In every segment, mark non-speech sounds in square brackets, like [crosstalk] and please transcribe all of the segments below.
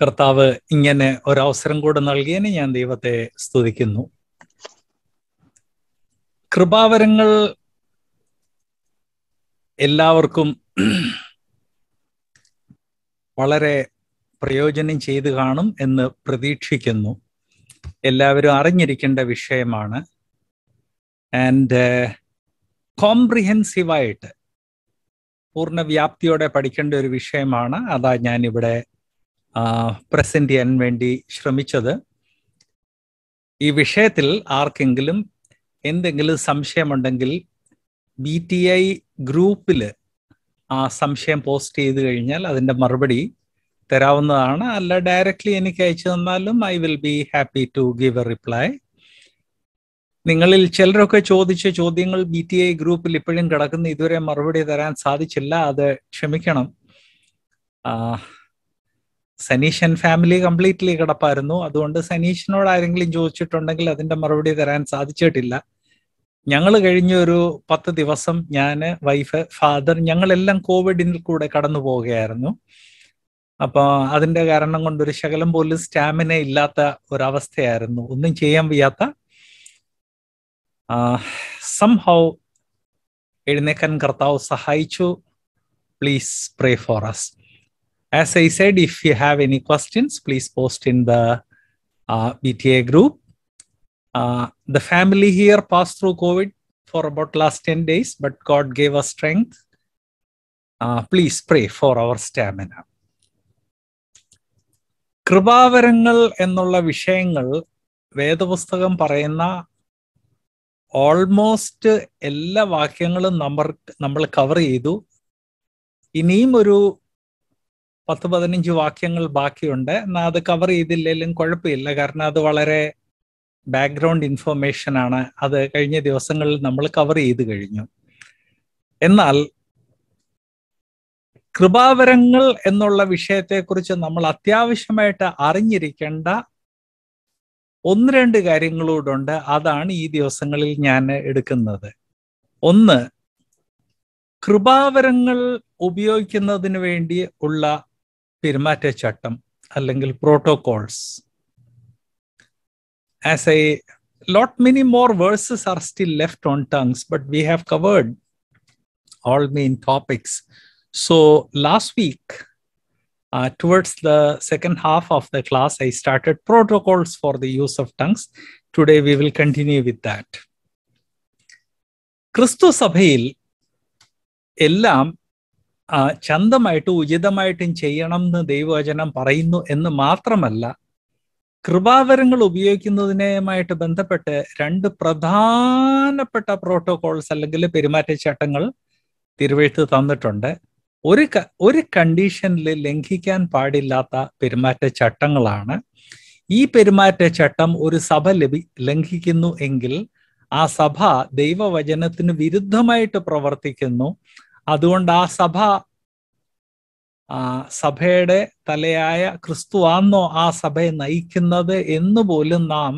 കർത്താവ് ഇങ്ങനെ ഒരവസരം കൂടെ നൽകിയതിന് ഞാൻ ദൈവത്തെ സ്തുതിക്കുന്നു കൃപാവരങ്ങൾ എല്ലാവർക്കും വളരെ പ്രയോജനം ചെയ്തു കാണും എന്ന് പ്രതീക്ഷിക്കുന്നു എല്ലാവരും അറിഞ്ഞിരിക്കേണ്ട വിഷയമാണ് uh, ആൻഡ് കോംപ്രിഹെൻസീവായിട്ട് പൂർണ്ണ വ്യാപ്തിയോടെ പഠിക്കേണ്ട ഒരു വിഷയമാണ് അതാ ഞാനിവിടെ പ്രസന്റ് ചെയ്യാൻ വേണ്ടി ശ്രമിച്ചത് ഈ വിഷയത്തിൽ ആർക്കെങ്കിലും എന്തെങ്കിലും സംശയമുണ്ടെങ്കിൽ ബി ടി ഐ ഗ്രൂപ്പിൽ ആ സംശയം പോസ്റ്റ് ചെയ്ത് കഴിഞ്ഞാൽ അതിൻ്റെ മറുപടി തരാവുന്നതാണ് അല്ല ഡയറക്റ്റ്ലി എനിക്ക് അയച്ചു തന്നാലും I will be happy to give a reply നിങ്ങളിൽ ചിലരൊക്കെ ചോദിച്ച ചോദ്യങ്ങൾ ബി ടി ഐ ഗ്രൂപ്പിൽ ഇപ്പോഴും കിടക്കുന്ന ഇതുവരെ മറുപടി തരാൻ സാധിച്ചില്ല അത് ക്ഷമിക്കണം സനീഷൻ ഫാമിലി കംപ്ലീറ്റ്ലി കിടപ്പായിരുന്നു അതുകൊണ്ട് സനീഷിനോട് ആരെങ്കിലും ചോദിച്ചിട്ടുണ്ടെങ്കിൽ അതിന്റെ മറുപടി തരാൻ സാധിച്ചിട്ടില്ല ഞങ്ങൾ കഴിഞ്ഞ ഒരു പത്ത് ദിവസം ഞാൻ വൈഫ് ഫാദർ ഞങ്ങളെല്ലാം കോവിഡിൽ കൂടെ കടന്നു പോവുകയായിരുന്നു അപ്പോൾ അതിന്റെ കാരണം കൊണ്ട് ഒരു ശകലം പോലും സ്റ്റാമിന ഇല്ലാത്ത ഒരവസ്ഥയായിരുന്നു ഒന്നും ചെയ്യാൻ വയ്യാത്ത സംഹൗ എഴുന്നേക്കാൻ കർത്താവ് സഹായിച്ചു please pray for us as I said, if you have any questions, please post in the uh, BTA group. Uh, the family here passed through COVID for about last 10 days, but God gave us strength. Uh, please pray for our stamina. കൃപാവരങ്ങൾ എന്നുള്ള വിഷയങ്ങൾ വേദപുസ്തകം പറയുന്ന almost എല്ലാ വാക്യങ്ങളും നമ്മൾ നമ്മൾ cover ചെയ്തു ഇനിയും ഒരു പത്ത് പതിനഞ്ച് വാക്യങ്ങൾ ബാക്കിയുണ്ട് എന്നാൽ അത് കവർ ചെയ്തില്ലെങ്കിലും കുഴപ്പമില്ല കാരണം അത് വളരെ ബാക്ക്ഗ്രൗണ്ട് ഇൻഫർമേഷൻ ആണ് അത് കഴിഞ്ഞ ദിവസങ്ങളിൽ നമ്മൾ കവർ ചെയ്ത് കഴിഞ്ഞു എന്നാൽ കൃപാവരങ്ങൾ എന്നുള്ള വിഷയത്തെക്കുറിച്ച് നമ്മൾ അത്യാവശ്യമായിട്ട് അറിഞ്ഞിരിക്കേണ്ട ഒന്ന് രണ്ട് കാര്യങ്ങളോടുണ്ട് അതാണ് ഈ ദിവസങ്ങളിൽ ഞാൻ എടുക്കുന്നത് ഒന്ന് കൃപാവരങ്ങൾ ഉപയോഗിക്കുന്നതിന് വേണ്ടി ഉള്ള പെരുമാറ്റച്ചട്ടം അല്ലെങ്കിൽ protocols. As a lot many more verses are still left on tongues, but we have covered all main topics. So last week, uh, towards the second half of the class, I started protocols for the use of tongues. Today we will continue with that. ക്രിസ്തു സഭയിൽ Illam. ചന്തമായിട്ടും ഉചിതമായിട്ടും ചെയ്യണം എന്ന് ദൈവവചനം പറയുന്നു എന്ന് മാത്രമല്ല കൃപാവരങ്ങൾ ഉപയോഗിക്കുന്നതിനുമായിട്ട് ബന്ധപ്പെട്ട് രണ്ട് പ്രധാനപ്പെട്ട പ്രോട്ടോകോൾസ് അല്ലെങ്കിൽ പെരുമാറ്റച്ചട്ടങ്ങൾ തിരുവഴുത്ത് തന്നിട്ടുണ്ട് ഒരു ഒരു കണ്ടീഷനിൽ ലംഘിക്കാൻ പാടില്ലാത്ത പെരുമാറ്റച്ചട്ടങ്ങളാണ് ഈ പെരുമാറ്റച്ചട്ടം ഒരു സഭ ലഭി ലംഘിക്കുന്നു എങ്കിൽ ആ സഭ ദൈവവചനത്തിന് വിരുദ്ധമായിട്ട് പ്രവർത്തിക്കുന്നു അതുകൊണ്ട് ആ സഭ ആ സഭയുടെ തലയായ ക്രിസ്തുവാന്നോ ആ സഭയെ നയിക്കുന്നത് എന്ന് പോലും നാം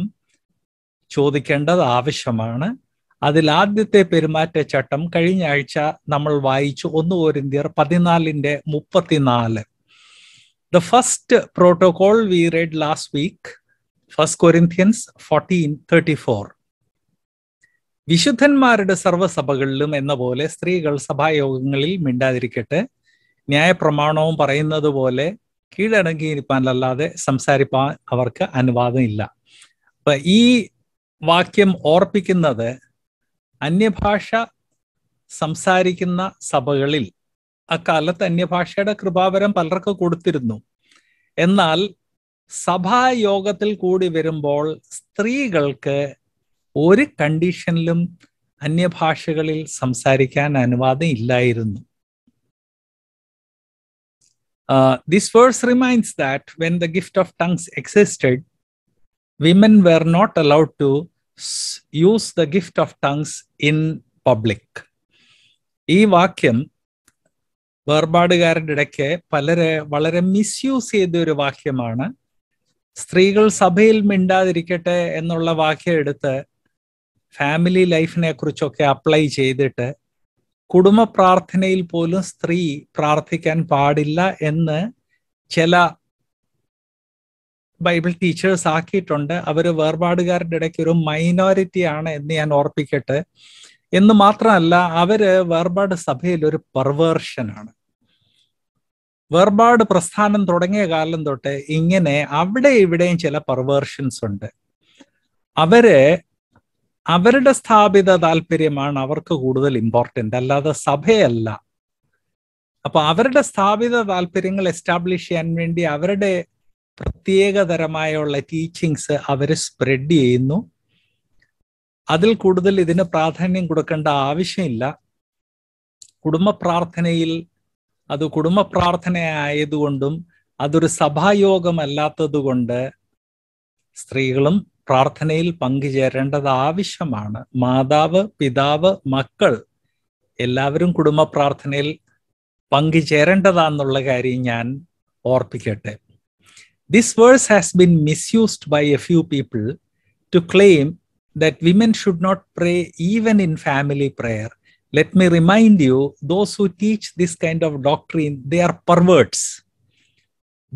ചോദിക്കേണ്ടത് ആവശ്യമാണ് അതിൽ ആദ്യത്തെ പെരുമാറ്റച്ചട്ടം കഴിഞ്ഞ ആഴ്ച നമ്മൾ വായിച്ചു ഒന്ന് ഓരിന്ത്യർ പതിനാലിന്റെ മുപ്പത്തിനാല് the first protocol we read last week first Corinthians fourteen thirty four വിശുദ്ധന്മാരുടെ സർവ്വസഭകളിലും എന്ന പോലെ സ്ത്രീകൾ സഭായോഗങ്ങളിൽ മിണ്ടാതിരിക്കട്ടെ ന്യായ പ്രമാണവും പറയുന്നത് പോലെ കീഴടങ്ങിയിരിക്കാനല്ലാതെ സംസാരിപ്പാൻ അവർക്ക് അനുവാദം ഇല്ല അപ്പൊ ഈ വാക്യം ഓർപ്പിക്കുന്നത് അന്യഭാഷ സംസാരിക്കുന്ന സഭകളിൽ അക്കാലത്ത് അന്യഭാഷയുടെ കൃപാവരം പലർക്ക് കൊടുത്തിരുന്നു എന്നാൽ സഭായോഗത്തിൽ കൂടി വരുമ്പോൾ സ്ത്രീകൾക്ക് ഒരു കണ്ടീഷനിലും അന്യഭാഷകളിൽ സംസാരിക്കാൻ അനുവാദം ഇല്ലായിരുന്നു Uh, this verse reminds that when the gift of tongues existed, women were not allowed to use the gift of tongues in public ഈ വാക്യം വേർപാടുകാരുടെ ഇടയ്ക്ക് പലരെ വളരെ മിസ്യൂസ് ചെയ്ത ഒരു വാക്യമാണ് സ്ത്രീകൾ സഭയിൽ മിണ്ടാതിരിക്കട്ടെ എന്നുള്ള വാക്യം എടുത്ത് ഫാമിലി ലൈഫിനെ കുറിച്ചൊക്കെ അപ്ലൈ ചെയ്തിട്ട് കുടുംബ പ്രാർത്ഥനയിൽ പോലും സ്ത്രീ പ്രാർത്ഥിക്കാൻ പാടില്ല എന്ന് ചില ബൈബിൾ ടീച്ചേഴ്സ് ആക്കിയിട്ടുണ്ട് അവർ വേർപാടുകാരുടെ ഇടയ്ക്ക് ഒരു മൈനോറിറ്റി ആണ് എന്ന് ഞാൻ ഓർപ്പിക്കട്ടെ എന്ന് മാത്രമല്ല അവര് വേർപാട് സഭയിൽ ഒരു പെർവേർഷനാണ് വേർപാട് പ്രസ്ഥാനം തുടങ്ങിയ കാലം തൊട്ട് ഇങ്ങനെ അവിടെ ഇവിടെയും ചില പെർവേർഷൻസ് ഉണ്ട് അവര് അവരുടെ സ്ഥാപിത താല്പര്യമാണ് അവർക്ക് കൂടുതൽ ഇമ്പോർട്ടൻ്റ് അല്ലാതെ സഭയല്ല അപ്പൊ അവരുടെ സ്ഥാപിത താല്പര്യങ്ങൾ എസ്റ്റാബ്ലിഷ് ചെയ്യാൻ വേണ്ടി അവരുടെ പ്രത്യേകതരമായുള്ള ടീച്ചിങ്സ് അവർ സ്പ്രെഡ് ചെയ്യുന്നു അതിൽ കൂടുതൽ ഇതിന് പ്രാധാന്യം കൊടുക്കേണ്ട ആവശ്യമില്ല കുടുംബ പ്രാർത്ഥനയിൽ അത് കുടുംബ പ്രാർത്ഥനയായതുകൊണ്ടും അതൊരു സഭായോഗമല്ലാത്തതുകൊണ്ട് സ്ത്രീകളും പ്രാർത്ഥനയിൽ പങ്കുചേരേണ്ടത് ആവശ്യമാണ് മാതാവ് പിതാവ് മക്കൾ എല്ലാവരും കുടുംബ പ്രാർത്ഥനയിൽ പങ്കുചേരേണ്ടതാന്നുള്ള കാര്യം ഞാൻ ഓർപ്പിക്കട്ടെ this verse has been misused by a few people to claim that women should not pray even in family prayer let me remind you those who teach this kind of doctrine they are perverts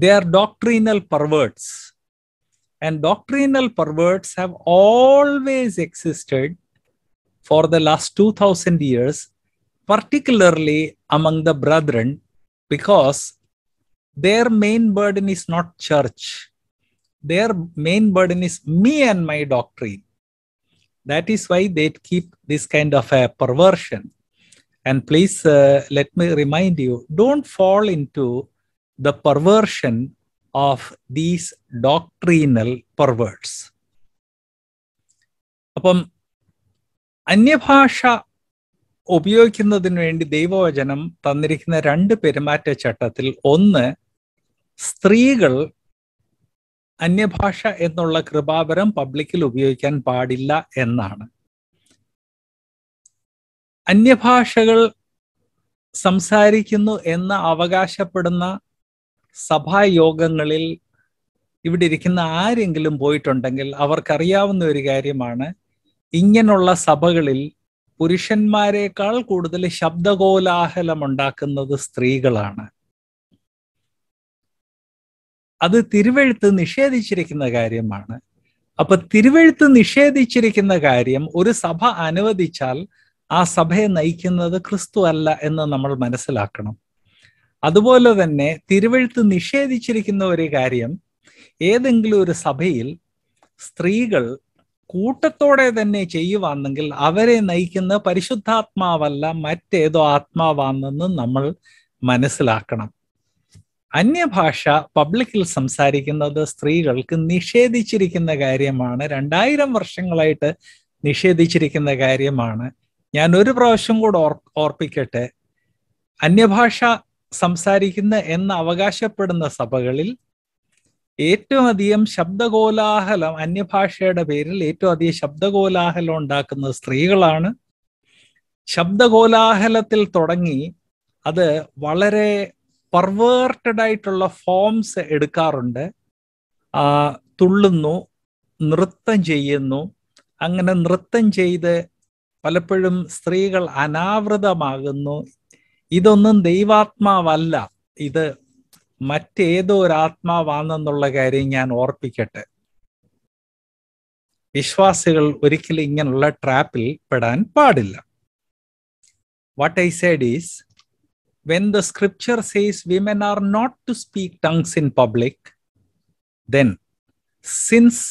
they are doctrinal perverts and doctrinal perverts have always existed for the last 2000 years, particularly among the brethren, because their main burden is not church. Their main burden is me and my doctrine. That is why they keep this kind of a perversion. And please uh, let me remind you don't fall into the perversion of these doctrinal perverts അപ്പം അന്യഭാഷ ഉപയോഗിക്കുന്നതിന് വേണ്ടി ദൈവവചനം തന്നിരിക്കുന്ന രണ്ട് പെരുമാറ്റച്ചട്ടത്തിൽ ഒന്ന് സ്ത്രീകൾ അന്യഭാഷ എന്നുള്ള കൃപാപരം പബ്ലിക്കിൽ ഉപയോഗിക്കാൻ പാടില്ല എന്നാണ് അന്യഭാഷകൾ സംസാരിക്കുന്നു എന്ന് അവകാശപ്പെടുന്ന സഭായോഗങ്ങളിൽ ഇവിടെ ഇരിക്കുന്ന ആരെങ്കിലും പോയിട്ടുണ്ടെങ്കിൽ അവർക്കറിയാവുന്ന ഒരു കാര്യമാണ് ഇങ്ങനെയുള്ള സഭകളിൽ പുരുഷന്മാരെക്കാൾ കൂടുതൽ ശബ്ദകോലാഹലം ഉണ്ടാക്കുന്നത് സ്ത്രീകളാണ് അത് തിരുവെഴുത്ത് നിഷേധിച്ചിരിക്കുന്ന കാര്യമാണ് അപ്പൊ തിരുവെഴുത്ത് നിഷേധിച്ചിരിക്കുന്ന കാര്യം ഒരു സഭ അനുവദിച്ചാൽ ആ സഭയെ നയിക്കുന്നത് ക്രിസ്തു അല്ല എന്ന് നമ്മൾ മനസ്സിലാക്കണം അതുപോലെ തന്നെ തിരുവഴുത്ത് നിഷേധിച്ചിരിക്കുന്ന ഒരു കാര്യം ഏതെങ്കിലും ഒരു സഭയിൽ സ്ത്രീകൾ കൂട്ടത്തോടെ തന്നെ ചെയ്യുവാണെങ്കിൽ അവരെ നയിക്കുന്ന പരിശുദ്ധാത്മാവല്ല മറ്റേതോ ആത്മാവാണെന്ന് നമ്മൾ മനസ്സിലാക്കണം അന്യഭാഷ പബ്ലിക്കിൽ സംസാരിക്കുന്നത് സ്ത്രീകൾക്ക് നിഷേധിച്ചിരിക്കുന്ന കാര്യമാണ് രണ്ടായിരം വർഷങ്ങളായിട്ട് നിഷേധിച്ചിരിക്കുന്ന കാര്യമാണ് ഞാൻ ഒരു പ്രാവശ്യം കൂടെ ഓർപ്പിക്കട്ടെ അന്യഭാഷ സംസാരിക്കുന്ന എന്ന് അവകാശപ്പെടുന്ന സഭകളിൽ ഏറ്റവും അധികം ശബ്ദകോലാഹലം അന്യഭാഷയുടെ പേരിൽ ഏറ്റവും അധികം ശബ്ദകോലാഹലം ഉണ്ടാക്കുന്നത് സ്ത്രീകളാണ് ശബ്ദകോലാഹലത്തിൽ തുടങ്ങി അത് വളരെ പെർവേർട്ടഡ് ആയിട്ടുള്ള ഫോംസ് എടുക്കാറുണ്ട് തുള്ളുന്നു നൃത്തം ചെയ്യുന്നു അങ്ങനെ നൃത്തം ചെയ്ത് പലപ്പോഴും സ്ത്രീകൾ അനാവൃതമാകുന്നു ഇതൊന്നും ദൈവാത്മാവല്ല ഇത് മറ്റേതോ ഒരാത്മാവാണെന്നുള്ള കാര്യം ഞാൻ ഓർപ്പിക്കട്ടെ വിശ്വാസികൾ ഒരിക്കലും ഇങ്ങനെയുള്ള ട്രാപ്പിൽ പെടാൻ പാടില്ല what I said is when the scripture says women are not to speak tongues in public then since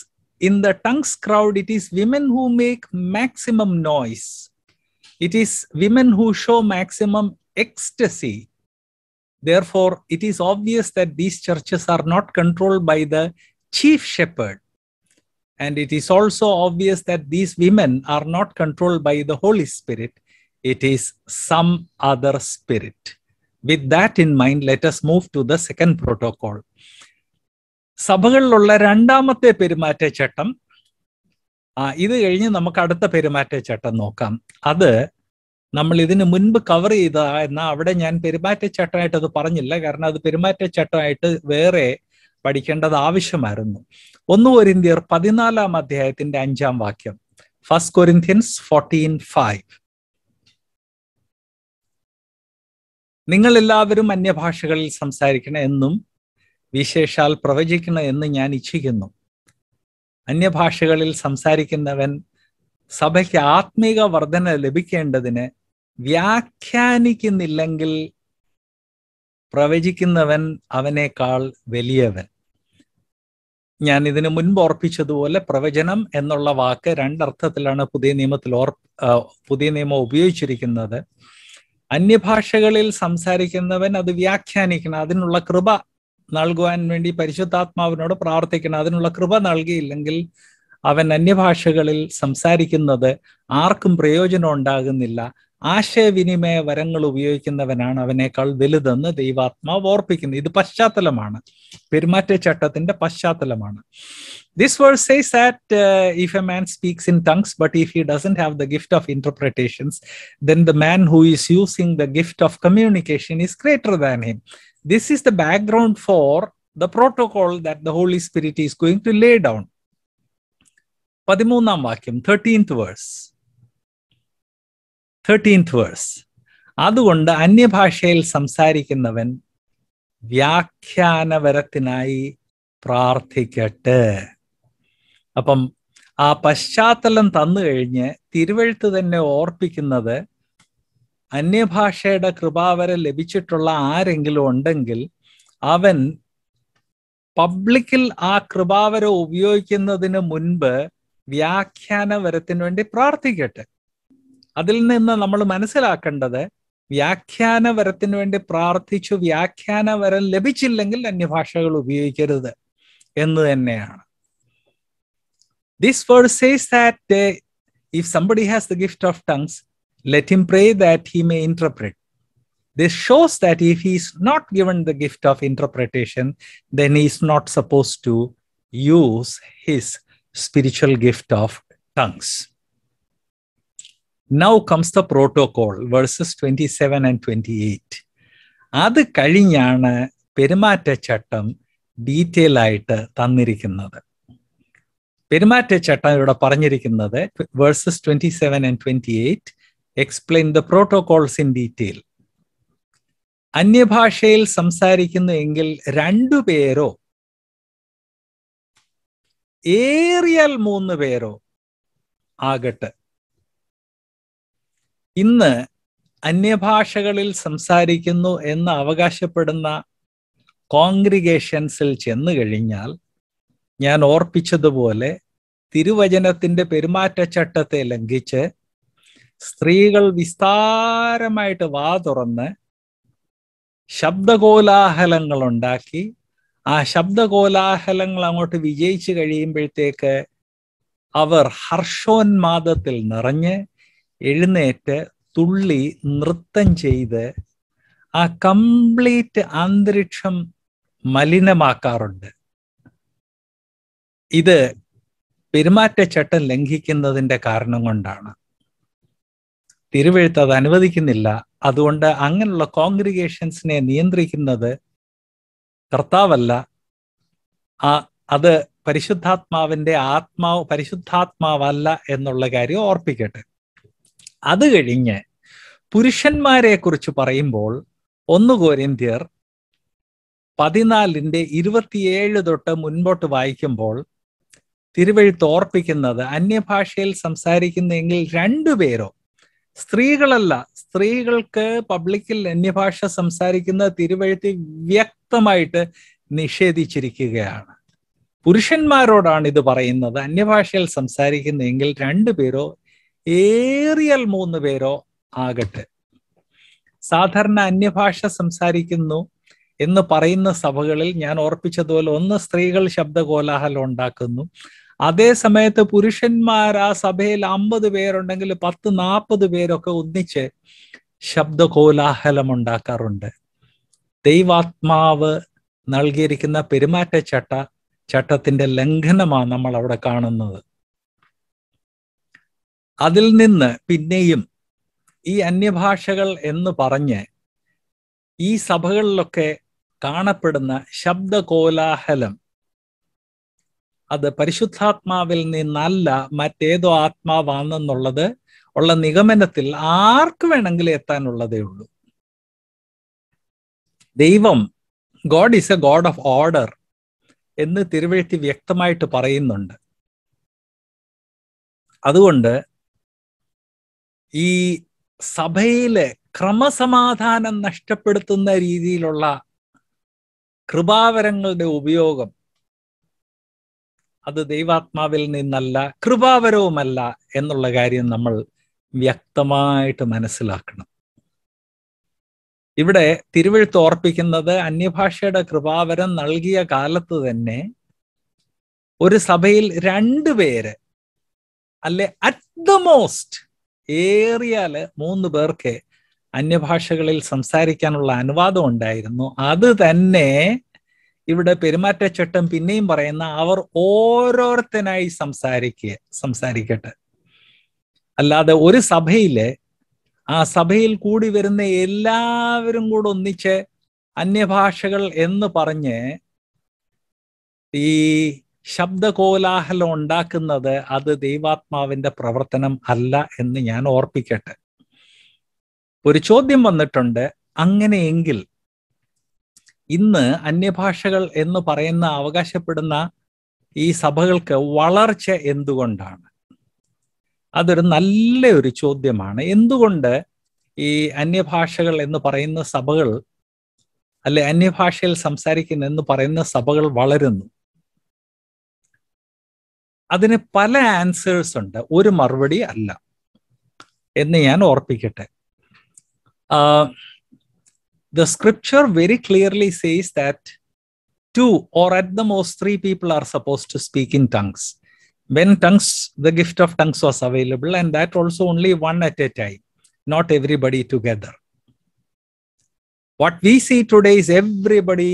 in the tongues crowd, it is women who make maximum noise. It is women who show maximum ecstasy. Therefore, it is obvious that these churches are not controlled by the chief shepherd. And it is also obvious that these women are not controlled by the Holy Spirit. It is some other spirit. With that in mind, let us move to the second protocol. സഭകളിലുള്ള രണ്ടാമത്തെ പെരുമാറ്റച്ചട്ടം ഇത് കഴിഞ്ഞ് നമുക്ക് അടുത്ത പെരുമാറ്റച്ചട്ടം നോക്കാം അത് നമ്മൾ ഇതിനു മുൻപ് കവർ ചെയ്ത എന്നാൽ അവിടെ ഞാൻ പെരുമാറ്റച്ചട്ടമായിട്ട് അത് പറഞ്ഞില്ല കാരണം അത് പെരുമാറ്റച്ചട്ടമായിട്ട് വേറെ പഠിക്കേണ്ടത് ആവശ്യമായിരുന്നു ഒന്ന് കൊരിന്തിയർ പതിനാലാം അധ്യായത്തിന്റെ അഞ്ചാം വാക്യം ഫസ്റ്റ് കൊരിന്ത്യൻസ് ഫോർട്ടീൻ ഫൈവ് നിങ്ങൾ എല്ലാവരും അന്യഭാഷകളിൽ സംസാരിക്കണം എന്നും വിശേഷാൽ പ്രവചിക്കണം എന്ന് ഞാൻ ഇച്ഛിക്കുന്നു അന്യഭാഷകളിൽ സംസാരിക്കുന്നവൻ സഭയ്ക്ക് ആത്മീക വർധന ലഭിക്കേണ്ടതിന് വ്യാഖ്യാനിക്കുന്നില്ലെങ്കിൽ പ്രവചിക്കുന്നവൻ അവനേക്കാൾ വലിയവൻ ഞാൻ ഇതിനു മുൻപ് ഓർപ്പിച്ചതുപോലെ പ്രവചനം എന്നുള്ള വാക്ക് രണ്ടർത്ഥത്തിലാണ് പുതിയ നിയമത്തിൽ ഓർ പുതിയ നിയമം ഉപയോഗിച്ചിരിക്കുന്നത് അന്യഭാഷകളിൽ സംസാരിക്കുന്നവൻ അത് വ്യാഖ്യാനിക്കണം അതിനുള്ള കൃപ നൽകുവാൻ വേണ്ടി പരിശുദ്ധാത്മാവിനോട് പ്രാർത്ഥിക്കണം അതിനുള്ള കൃപ നൽകിയില്ലെങ്കിൽ അവൻ അന്യഭാഷകളിൽ സംസാരിക്കുന്നത് ആർക്കും പ്രയോജനം ഉണ്ടാകുന്നില്ല ആശയവിനിമയ വരങ്ങൾ ഉപയോഗിക്കുന്നവനാണ് അവനേക്കാൾ വലുതെന്ന് ദൈവാത്മാവ് ഓർപ്പിക്കുന്നത് ഇത് പശ്ചാത്തലമാണ് പെരുമാറ്റച്ചട്ടത്തിന്റെ പശ്ചാത്തലമാണ് this word says at if a man speaks in tongues but if he doesn't have the gift of interpretations then the man who is using the gift of communication is greater than him this is the background for the protocol that the Holy Spirit is going to lay down പതിമൂന്നാം വാക്യം thirteenth verse thirteenth verse അതുകൊണ്ട് അന്യഭാഷയിൽ സംസാരിക്കുന്നവൻ വ്യാഖ്യാനപരത്തിനായി പ്രാർത്ഥിക്കട്ടെ അപ്പം ആ പശ്ചാത്തലം തന്നു കഴിഞ്ഞ് തിരുവഴുത്ത് തന്നെ ഓർപ്പിക്കുന്നത് അന്യഭാഷയുടെ കൃപാവര ലഭിച്ചിട്ടുള്ള ആരെങ്കിലും ഉണ്ടെങ്കിൽ അവൻ പബ്ലിക്കിൽ ആ കൃപാവര ഉപയോഗിക്കുന്നതിന് മുൻപ് വ്യാഖ്യാനവരത്തിന് വേണ്ടി പ്രാർത്ഥിക്കട്ടെ അതിൽ നിന്ന് നമ്മൾ മനസ്സിലാക്കേണ്ടത് വ്യാഖ്യാനവരത്തിന് വേണ്ടി പ്രാർത്ഥിച്ചു വ്യാഖ്യാനവരം ലഭിച്ചില്ലെങ്കിൽ അന്യഭാഷകൾ ഉപയോഗിക്കരുത് എന്ന് തന്നെയാണ് this word says that if somebody has the gift of tongues let him pray that he may interpret this shows that if he is not given the gift of interpretation, then he is not supposed to use his spiritual gift of tongues. Now comes the protocol verses twenty seven and twenty eight അത് കഴിഞ്ഞാണ് പെരുമാറ്റച്ചട്ടം detail ആയിട്ട് തന്നിരിക്കുന്നത് പെരുമാറ്റച്ചട്ടം ഇവിടെ പറഞ്ഞിരിക്കുന്നത് verses twenty seven and twenty eight explain the protocols in detail അന്യഭാഷയിൽ സംസാരിക്കുന്നു എങ്കിൽ രണ്ടുപേരോ ഏറിയാൽ മൂന്ന് പേരോ ആകട്ടെ ഇന്ന് അന്യഭാഷകളിൽ സംസാരിക്കുന്നു എന്ന് അവകാശപ്പെടുന്ന കോൺഗ്രിഗേഷൻസിൽ ചെന്നു കഴിഞ്ഞാൽ ഞാൻ ഓർപ്പിച്ചതുപോലെ തിരുവചനത്തിൻ്റെ പെരുമാറ്റച്ചട്ടത്തെ ലംഘിച്ച് സ്ത്രീകൾ വിസ്താരമായിട്ട് വാ തുറന്ന് ശബ്ദകോലാഹലങ്ങൾ ഉണ്ടാക്കി ആ ശബ്ദകോലാഹലങ്ങൾ അങ്ങോട്ട് വിജയിച്ചു കഴിയുമ്പോഴത്തേക്ക് അവർ ഹർഷോന്മാദത്തിൽ നിറഞ്ഞ് എഴുന്നേറ്റ് തുള്ളി നൃത്തം ചെയ്ത് ആ കംപ്ലീറ്റ് അന്തരീക്ഷം മലിനമാക്കാറുണ്ട് ഇത് പെരുമാറ്റച്ചട്ടം ലംഘിക്കുന്നതിൻ്റെ കാരണം കൊണ്ടാണ് തിരുവെഴുത്ത് അത് അനുവദിക്കുന്നില്ല അതുകൊണ്ട് അങ്ങനെയുള്ള കോൺഗ്രിഗേഷൻസിനെ നിയന്ത്രിക്കുന്നത് കർത്താവല്ല ആ അത് പരിശുദ്ധാത്മാവിന്റെ ആത്മാവ് പരിശുദ്ധാത്മാവല്ല എന്നുള്ള കാര്യം ഓർപ്പിക്കട്ടെ അത് കഴിഞ്ഞ് പുരുഷന്മാരെ കുറിച്ച് പറയുമ്പോൾ ഒന്ന് കോരിന്ത്യർ പതിനാലിൻ്റെ ഇരുപത്തിയേഴ് തൊട്ട് മുൻപോട്ട് വായിക്കുമ്പോൾ തിരുവഴുത്ത് ഓർപ്പിക്കുന്നത് അന്യഭാഷയിൽ സംസാരിക്കുന്നെങ്കിൽ രണ്ടുപേരോ സ്ത്രീകളല്ല സ്ത്രീകൾക്ക് പബ്ലിക്കിൽ അന്യഭാഷ സംസാരിക്കുന്ന തിരുവഴുത്തി വ്യക്തമായിട്ട് നിഷേധിച്ചിരിക്കുകയാണ് പുരുഷന്മാരോടാണ് ഇത് പറയുന്നത് അന്യഭാഷയിൽ സംസാരിക്കുന്നെങ്കിൽ രണ്ടുപേരോ ഏറിയൽ മൂന്ന് പേരോ ആകട്ടെ സാധാരണ അന്യഭാഷ സംസാരിക്കുന്നു എന്ന് പറയുന്ന സഭകളിൽ ഞാൻ ഓർപ്പിച്ചതുപോലെ ഒന്ന് സ്ത്രീകൾ കോലാഹലം ഉണ്ടാക്കുന്നു അതേ സമയത്ത് പുരുഷന്മാർ ആ സഭയിൽ അമ്പത് പേരുണ്ടെങ്കിൽ പത്ത് നാൽപ്പത് പേരൊക്കെ ഒന്നിച്ച് ശബ്ദകോലാഹലം ഉണ്ടാക്കാറുണ്ട് ദൈവാത്മാവ് നൽകിയിരിക്കുന്ന പെരുമാറ്റച്ചട്ട ചട്ടത്തിന്റെ ലംഘനമാണ് നമ്മൾ അവിടെ കാണുന്നത് അതിൽ നിന്ന് പിന്നെയും ഈ അന്യഭാഷകൾ എന്ന് പറഞ്ഞ് ഈ സഭകളിലൊക്കെ കാണപ്പെടുന്ന ശബ്ദകോലാഹലം അത് പരിശുദ്ധാത്മാവിൽ നിന്നല്ല മറ്റേതോ ആത്മാവാണെന്നുള്ളത് ഉള്ള നിഗമനത്തിൽ ആർക്ക് വേണമെങ്കിലും എത്താനുള്ളതേ ഉള്ളൂ ദൈവം God is a God of order എന്ന് തിരുവഴുത്തി വ്യക്തമായിട്ട് പറയുന്നുണ്ട് അതുകൊണ്ട് ഈ സഭയിലെ ക്രമസമാധാനം നഷ്ടപ്പെടുത്തുന്ന രീതിയിലുള്ള കൃപാവരങ്ങളുടെ ഉപയോഗം അത് ദൈവാത്മാവിൽ നിന്നല്ല കൃപാവരവുമല്ല എന്നുള്ള കാര്യം നമ്മൾ വ്യക്തമായിട്ട് മനസ്സിലാക്കണം ഇവിടെ തിരുവഴുത്ത് ഓർപ്പിക്കുന്നത് അന്യഭാഷയുടെ കൃപാവരം നൽകിയ കാലത്ത് തന്നെ ഒരു സഭയിൽ പേര് അല്ലെ അറ്റ് ദ മോസ്റ്റ് ഏറിയാല് മൂന്ന് പേർക്ക് അന്യഭാഷകളിൽ സംസാരിക്കാനുള്ള അനുവാദം ഉണ്ടായിരുന്നു അത് തന്നെ ഇവിടെ പെരുമാറ്റച്ചട്ടം പിന്നെയും പറയുന്ന അവർ ഓരോരുത്തനായി സംസാരിക്കുക സംസാരിക്കട്ടെ അല്ലാതെ ഒരു സഭയില് ആ സഭയിൽ കൂടി വരുന്ന എല്ലാവരും കൂടെ ഒന്നിച്ച് അന്യഭാഷകൾ എന്ന് പറഞ്ഞ് ഈ ശബ്ദകോലാഹലം ഉണ്ടാക്കുന്നത് അത് ദൈവാത്മാവിന്റെ പ്രവർത്തനം അല്ല എന്ന് ഞാൻ ഓർപ്പിക്കട്ടെ ഒരു ചോദ്യം വന്നിട്ടുണ്ട് അങ്ങനെയെങ്കിൽ ഇന്ന് അന്യഭാഷകൾ എന്ന് പറയുന്ന അവകാശപ്പെടുന്ന ഈ സഭകൾക്ക് വളർച്ച എന്തുകൊണ്ടാണ് അതൊരു നല്ലൊരു ചോദ്യമാണ് എന്തുകൊണ്ട് ഈ അന്യഭാഷകൾ എന്ന് പറയുന്ന സഭകൾ അല്ലെ അന്യഭാഷയിൽ സംസാരിക്കുന്ന എന്ന് പറയുന്ന സഭകൾ വളരുന്നു അതിന് പല ആൻസേഴ്സ് ഉണ്ട് ഒരു മറുപടി അല്ല എന്ന് ഞാൻ ഓർപ്പിക്കട്ടെ the scripture very clearly says that two or at the most three people are suppose to speak in tongues when tongues the gift of tongues was available and that also only one at a time not everybody together what we see today is everybody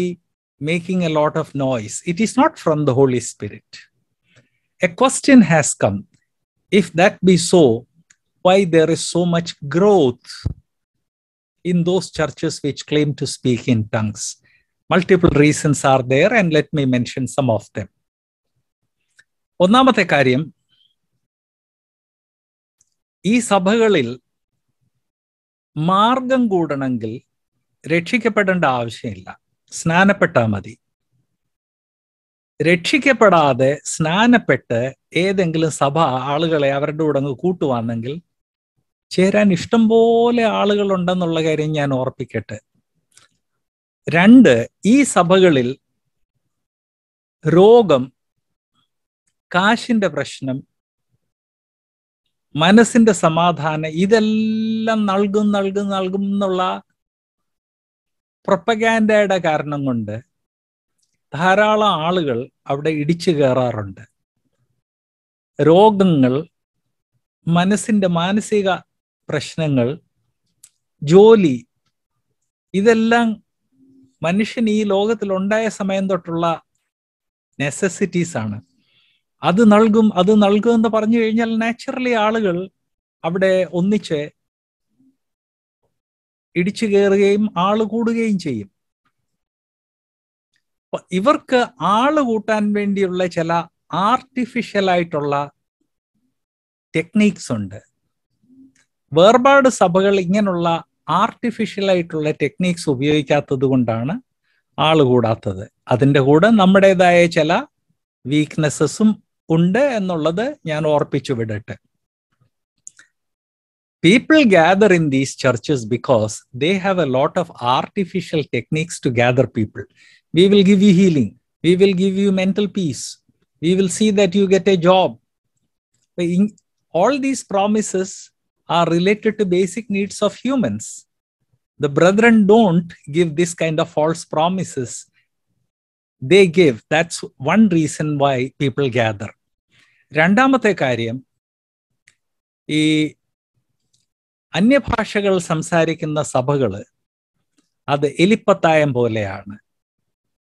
making a lot of noise. It is not from the Holy Spirit a question has come if that be so why there is so much growth in those churches which claim to speak in tongues multiple reasons are there and let me mention some of them ഒന്നാമത്തെ കാര്യം ഈ സഭകളിൽ മാർഗം കൂടണമെങ്കിൽ രക്ഷിക്കപ്പെടേണ്ട ആവശ്യമില്ല സ്നാനപ്പെട്ടാൽ മതി രക്ഷിക്കപ്പെടാതെ സ്നാനപ്പെട്ട് ഏതെങ്കിലും സഭ ആളുകളെ അവരുടെ കൂടെ അങ്ങ് കൂട്ടുവാന്നെങ്കിൽ ചേരാൻ ഇഷ്ടം പോലെ ആളുകളുണ്ടെന്നുള്ള കാര്യം ഞാൻ ഓർപ്പിക്കട്ടെ രണ്ട് ഈ സഭകളിൽ രോഗം കാശിന്റെ പ്രശ്നം മനസ്സിന്റെ സമാധാനം ഇതെല്ലാം നൽകും നൽകും നൽകും എന്നുള്ള പ്രൊപ്പഗാൻഡയുടെ കാരണം കൊണ്ട് ധാരാളം ആളുകൾ അവിടെ ഇടിച്ചു കയറാറുണ്ട് രോഗങ്ങൾ മനസ്സിൻ്റെ മാനസിക പ്രശ്നങ്ങൾ ജോലി ഇതെല്ലാം മനുഷ്യൻ ഈ ലോകത്തിൽ ഉണ്ടായ സമയം തൊട്ടുള്ള നെസസിറ്റീസ് ആണ് അത് നൽകും അത് നൽകും എന്ന് പറഞ്ഞു കഴിഞ്ഞാൽ നാച്ചുറലി ആളുകൾ അവിടെ ഒന്നിച്ച് ഇടിച്ചു കയറുകയും ആൾ കൂടുകയും ചെയ്യും ഇവർക്ക് ആള് കൂട്ടാൻ വേണ്ടിയുള്ള ചില ആർട്ടിഫിഷ്യൽ ആയിട്ടുള്ള ടെക്നീക്സ് ഉണ്ട് വേർപാട് സഭകൾ ഇങ്ങനെയുള്ള ആർട്ടിഫിഷ്യൽ ആയിട്ടുള്ള ടെക്നീക്സ് ഉപയോഗിക്കാത്തത് കൊണ്ടാണ് ആള് കൂടാത്തത് അതിൻ്റെ കൂടെ നമ്മുടേതായ ചില വീക്ക്നെസ്സസും ഉണ്ട് എന്നുള്ളത് ഞാൻ ഓർപ്പിച്ചു വിടട്ടെ people gather in these churches because they have a lot of artificial techniques to gather people We will give you healing. We will give you mental peace. We will see that you get a job. All these promises are related to basic needs of humans. The brethren don't give this kind of false promises. They give. That's one reason why people gather. രണ്ടാമത്തെ കാര്യം ഈ അന്യഭാഷകൾ സംസാരിക്കുന്ന സഭകൾ അത് എലിപ്പത്തായം പോലെയാണ്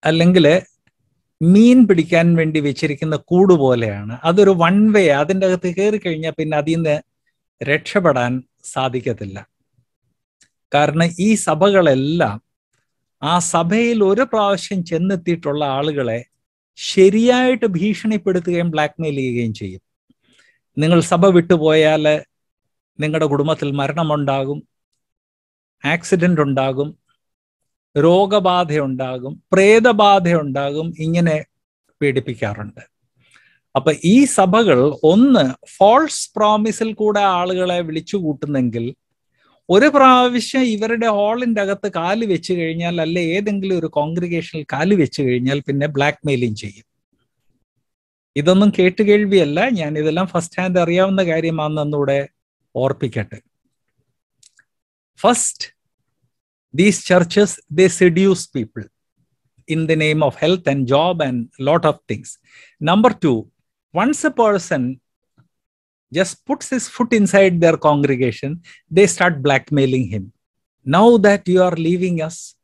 അല്ലെങ്കിൽ മീൻ പിടിക്കാൻ വേണ്ടി വെച്ചിരിക്കുന്ന കൂട് പോലെയാണ് അതൊരു വൺ വേ അതിൻ്റെ അകത്ത് കയറി കഴിഞ്ഞാൽ പിന്നെ അതിൽ നിന്ന് രക്ഷപ്പെടാൻ സാധിക്കത്തില്ല കാരണം ഈ സഭകളെല്ലാം ആ സഭയിൽ ഒരു പ്രാവശ്യം ചെന്നെത്തിയിട്ടുള്ള ആളുകളെ ശരിയായിട്ട് ഭീഷണിപ്പെടുത്തുകയും ബ്ലാക്ക്മെയിൽ ചെയ്യുകയും ചെയ്യും നിങ്ങൾ സഭ വിട്ടുപോയാൽ നിങ്ങളുടെ കുടുംബത്തിൽ മരണമുണ്ടാകും ആക്സിഡൻ്റ് ഉണ്ടാകും രോഗബാധയുണ്ടാകും പ്രേതബാധയുണ്ടാകും ഇങ്ങനെ പീഡിപ്പിക്കാറുണ്ട് അപ്പൊ ഈ സഭകൾ ഒന്ന് ഫോൾസ് പ്രോമിസിൽ കൂടെ ആളുകളെ വിളിച്ചു കൂട്ടുന്നെങ്കിൽ ഒരു പ്രാവശ്യം ഇവരുടെ ഹാളിൻ്റെ അകത്ത് കാല് വെച്ച് കഴിഞ്ഞാൽ അല്ലെ ഏതെങ്കിലും ഒരു കോൺഗ്രിഗേഷനിൽ കാല് വെച്ച് കഴിഞ്ഞാൽ പിന്നെ ബ്ലാക്ക് മെയിലിംഗ് ചെയ്യും ഇതൊന്നും കേട്ട് കേൾവിയല്ല ഞാൻ ഇതെല്ലാം ഫസ്റ്റ് ഹാൻഡ് അറിയാവുന്ന കാര്യമാണെന്നൂടെ ഓർപ്പിക്കട്ടെ first these churches they seduce people in the name of health and job and lot of things number 2 once a person just puts his foot inside their congregation they start blackmailing him now that you are leaving us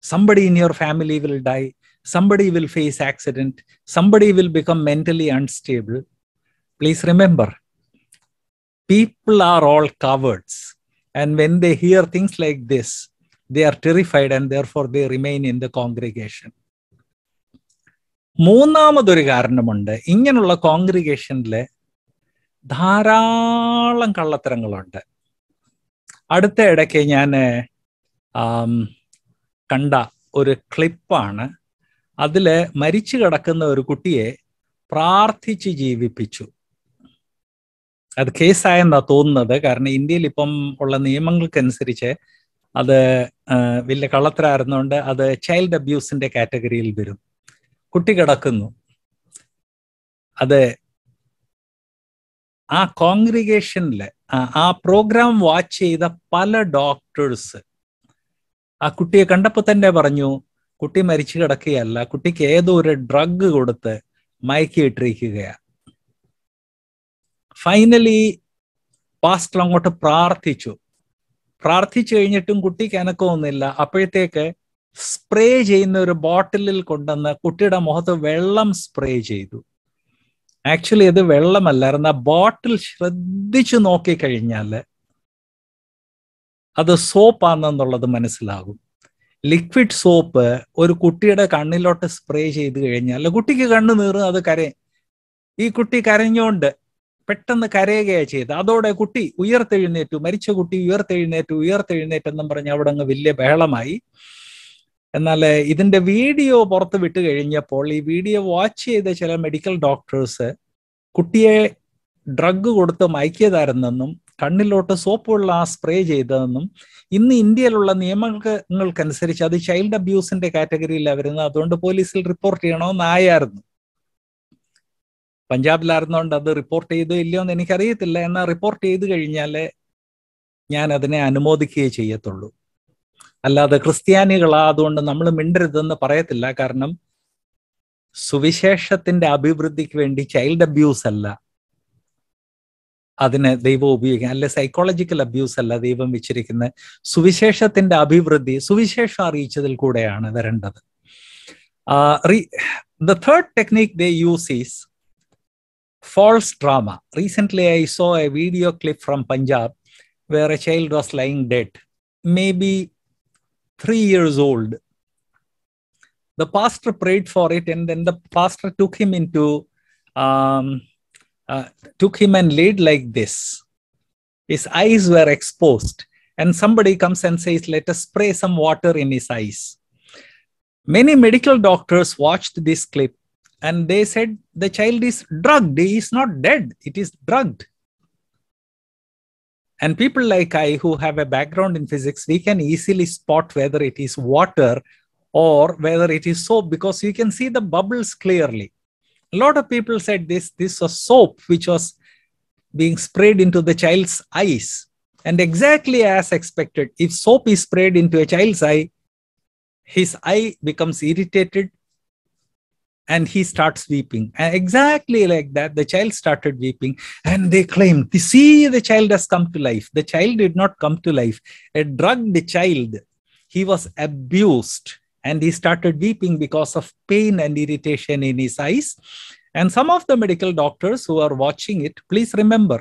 somebody in your family will die somebody will face accident somebody will become mentally unstable please remember people are all cowards and when they hear things like this they are terrified and therefore they remain in the congregation മൂന്നാമതൊരു കാരണമുണ്ട് ഇങ്ങനെയുള്ള കോൺഗ്രിഗേഷനിൽ ധാരാളം കള്ളത്തരങ്ങളുണ്ട് അടുത്ത ഇടയ്ക്ക് ഞാൻ കണ്ട ഒരു ക്ലിപ്പാണ് അതിൽ മരിച്ചു കിടക്കുന്ന ഒരു കുട്ടിയെ പ്രാർത്ഥിച്ച് ജീവിപ്പിച്ചു അത് കേസായെന്നാ തോന്നുന്നത് കാരണം ഇന്ത്യയിൽ ഇപ്പം ഉള്ള നിയമങ്ങൾക്കനുസരിച്ച് അത് വലിയ കള്ളത്തരായിരുന്നുകൊണ്ട് അത് ചൈൽഡ് അബ്യൂസിന്റെ കാറ്റഗറിയിൽ വരും കുട്ടി കിടക്കുന്നു അത് ആ കോൺഗ്രിഗേഷനിലെ ആ പ്രോഗ്രാം വാച്ച് ചെയ്ത പല ഡോക്ടേഴ്സ് ആ കുട്ടിയെ കണ്ടപ്പോൾ തന്നെ പറഞ്ഞു കുട്ടി മരിച്ചു കിടക്കുകയല്ല കുട്ടിക്ക് ഏതോ ഒരു ഡ്രഗ് കൊടുത്ത് മയക്കിയിട്ടിരിക്കുകയാണ് ഫൈനലി പാസ്റ്റർ അങ്ങോട്ട് പ്രാർത്ഥിച്ചു പ്രാർത്ഥിച്ചു കഴിഞ്ഞിട്ടും കുട്ടിക്ക് അനക്കമൊന്നുമില്ല അപ്പോഴത്തേക്ക് സ്പ്രേ ചെയ്യുന്ന ഒരു ബോട്ടിലിൽ കൊണ്ടുവന്ന് കുട്ടിയുടെ മുഖത്ത് വെള്ളം സ്പ്രേ ചെയ്തു ആക്ച്വലി അത് വെള്ളമല്ലായിരുന്നു ആ ബോട്ടിൽ ശ്രദ്ധിച്ചു നോക്കിക്കഴിഞ്ഞാൽ അത് സോപ്പാണെന്നുള്ളത് മനസ്സിലാകും ലിക്വിഡ് സോപ്പ് ഒരു കുട്ടിയുടെ കണ്ണിലോട്ട് സ്പ്രേ ചെയ്ത് കഴിഞ്ഞാൽ കുട്ടിക്ക് കണ്ണ് നീറും അത് കരയും ഈ കുട്ടി കരഞ്ഞോണ്ട് പെട്ടെന്ന് കരയുകയാണ് ചെയ്ത് അതോടെ കുട്ടി ഉയർത്തെഴുന്നേറ്റു മരിച്ച കുട്ടി ഉയർത്തെഴുന്നേറ്റു ഉയർത്തെഴുന്നേറ്റെന്നും പറഞ്ഞ് അവിടെ അങ്ങ് വലിയ ബഹളമായി എന്നാൽ ഇതിന്റെ വീഡിയോ പുറത്ത് വിട്ട് കഴിഞ്ഞപ്പോൾ ഈ വീഡിയോ വാച്ച് ചെയ്ത ചില മെഡിക്കൽ ഡോക്ടേഴ്സ് കുട്ടിയെ ഡ്രഗ് കൊടുത്ത് മയക്കിയതായിരുന്നെന്നും കണ്ണിലോട്ട് സോപ്പ് വെള്ളം ആ സ്പ്രേ ചെയ്തതെന്നും ഇന്ന് ഇന്ത്യയിലുള്ള നിയമങ്ങൾക്കനുസരിച്ച് അത് ചൈൽഡ് അബ്യൂസിന്റെ കാറ്റഗറിയിലാണ് വരുന്നത് അതുകൊണ്ട് പോലീസിൽ റിപ്പോർട്ട് ചെയ്യണമെന്നായിരുന്നു പഞ്ചാബിലായിരുന്നോണ്ട് അത് റിപ്പോർട്ട് ചെയ്ത് ഇല്ലയോ എന്ന് എനിക്കറിയത്തില്ല എന്നാൽ റിപ്പോർട്ട് ചെയ്ത് കഴിഞ്ഞാലേ ഞാൻ അതിനെ അനുമോദിക്കുകയേ ചെയ്യത്തുള്ളൂ അല്ലാതെ ക്രിസ്ത്യാനികളാ അതുകൊണ്ട് നമ്മൾ മിണ്ടരുതെന്ന് പറയത്തില്ല കാരണം സുവിശേഷത്തിന്റെ അഭിവൃദ്ധിക്ക് വേണ്ടി ചൈൽഡ് അബ്യൂസ് അല്ല അതിനെ ദൈവം ഉപയോഗിക്കുക അല്ലെ സൈക്കോളജിക്കൽ അബ്യൂസ് അല്ല ദൈവം വെച്ചിരിക്കുന്ന സുവിശേഷത്തിന്റെ അഭിവൃദ്ധി സുവിശേഷം അറിയിച്ചതിൽ കൂടെയാണ് വരേണ്ടത് the third technique they use is false trauma. Recently, I saw a video clip from Punjab where a child was lying dead, maybe three years old. The pastor prayed for it, and then the pastor took him into, um, uh, took him and laid like this. His eyes were exposed, and somebody comes and says, "Let us spray some water in his eyes." Many medical doctors watched this clip and they said the child is drugged he is not dead it is drugged and people like i who have a background in physics we can easily spot whether it is water or whether it is soap because you can see the bubbles clearly a lot of people said this this was soap which was being sprayed into the child's eyes and exactly as expected if soap is sprayed into a child's eye his eye becomes irritated and he starts weeping exactly like that the child started weeping and they claimed see the child has come to life the child did not come to life a drugged child he was abused and he started weeping because of pain and irritation in his eyes and some of the medical doctors who are watching it please remember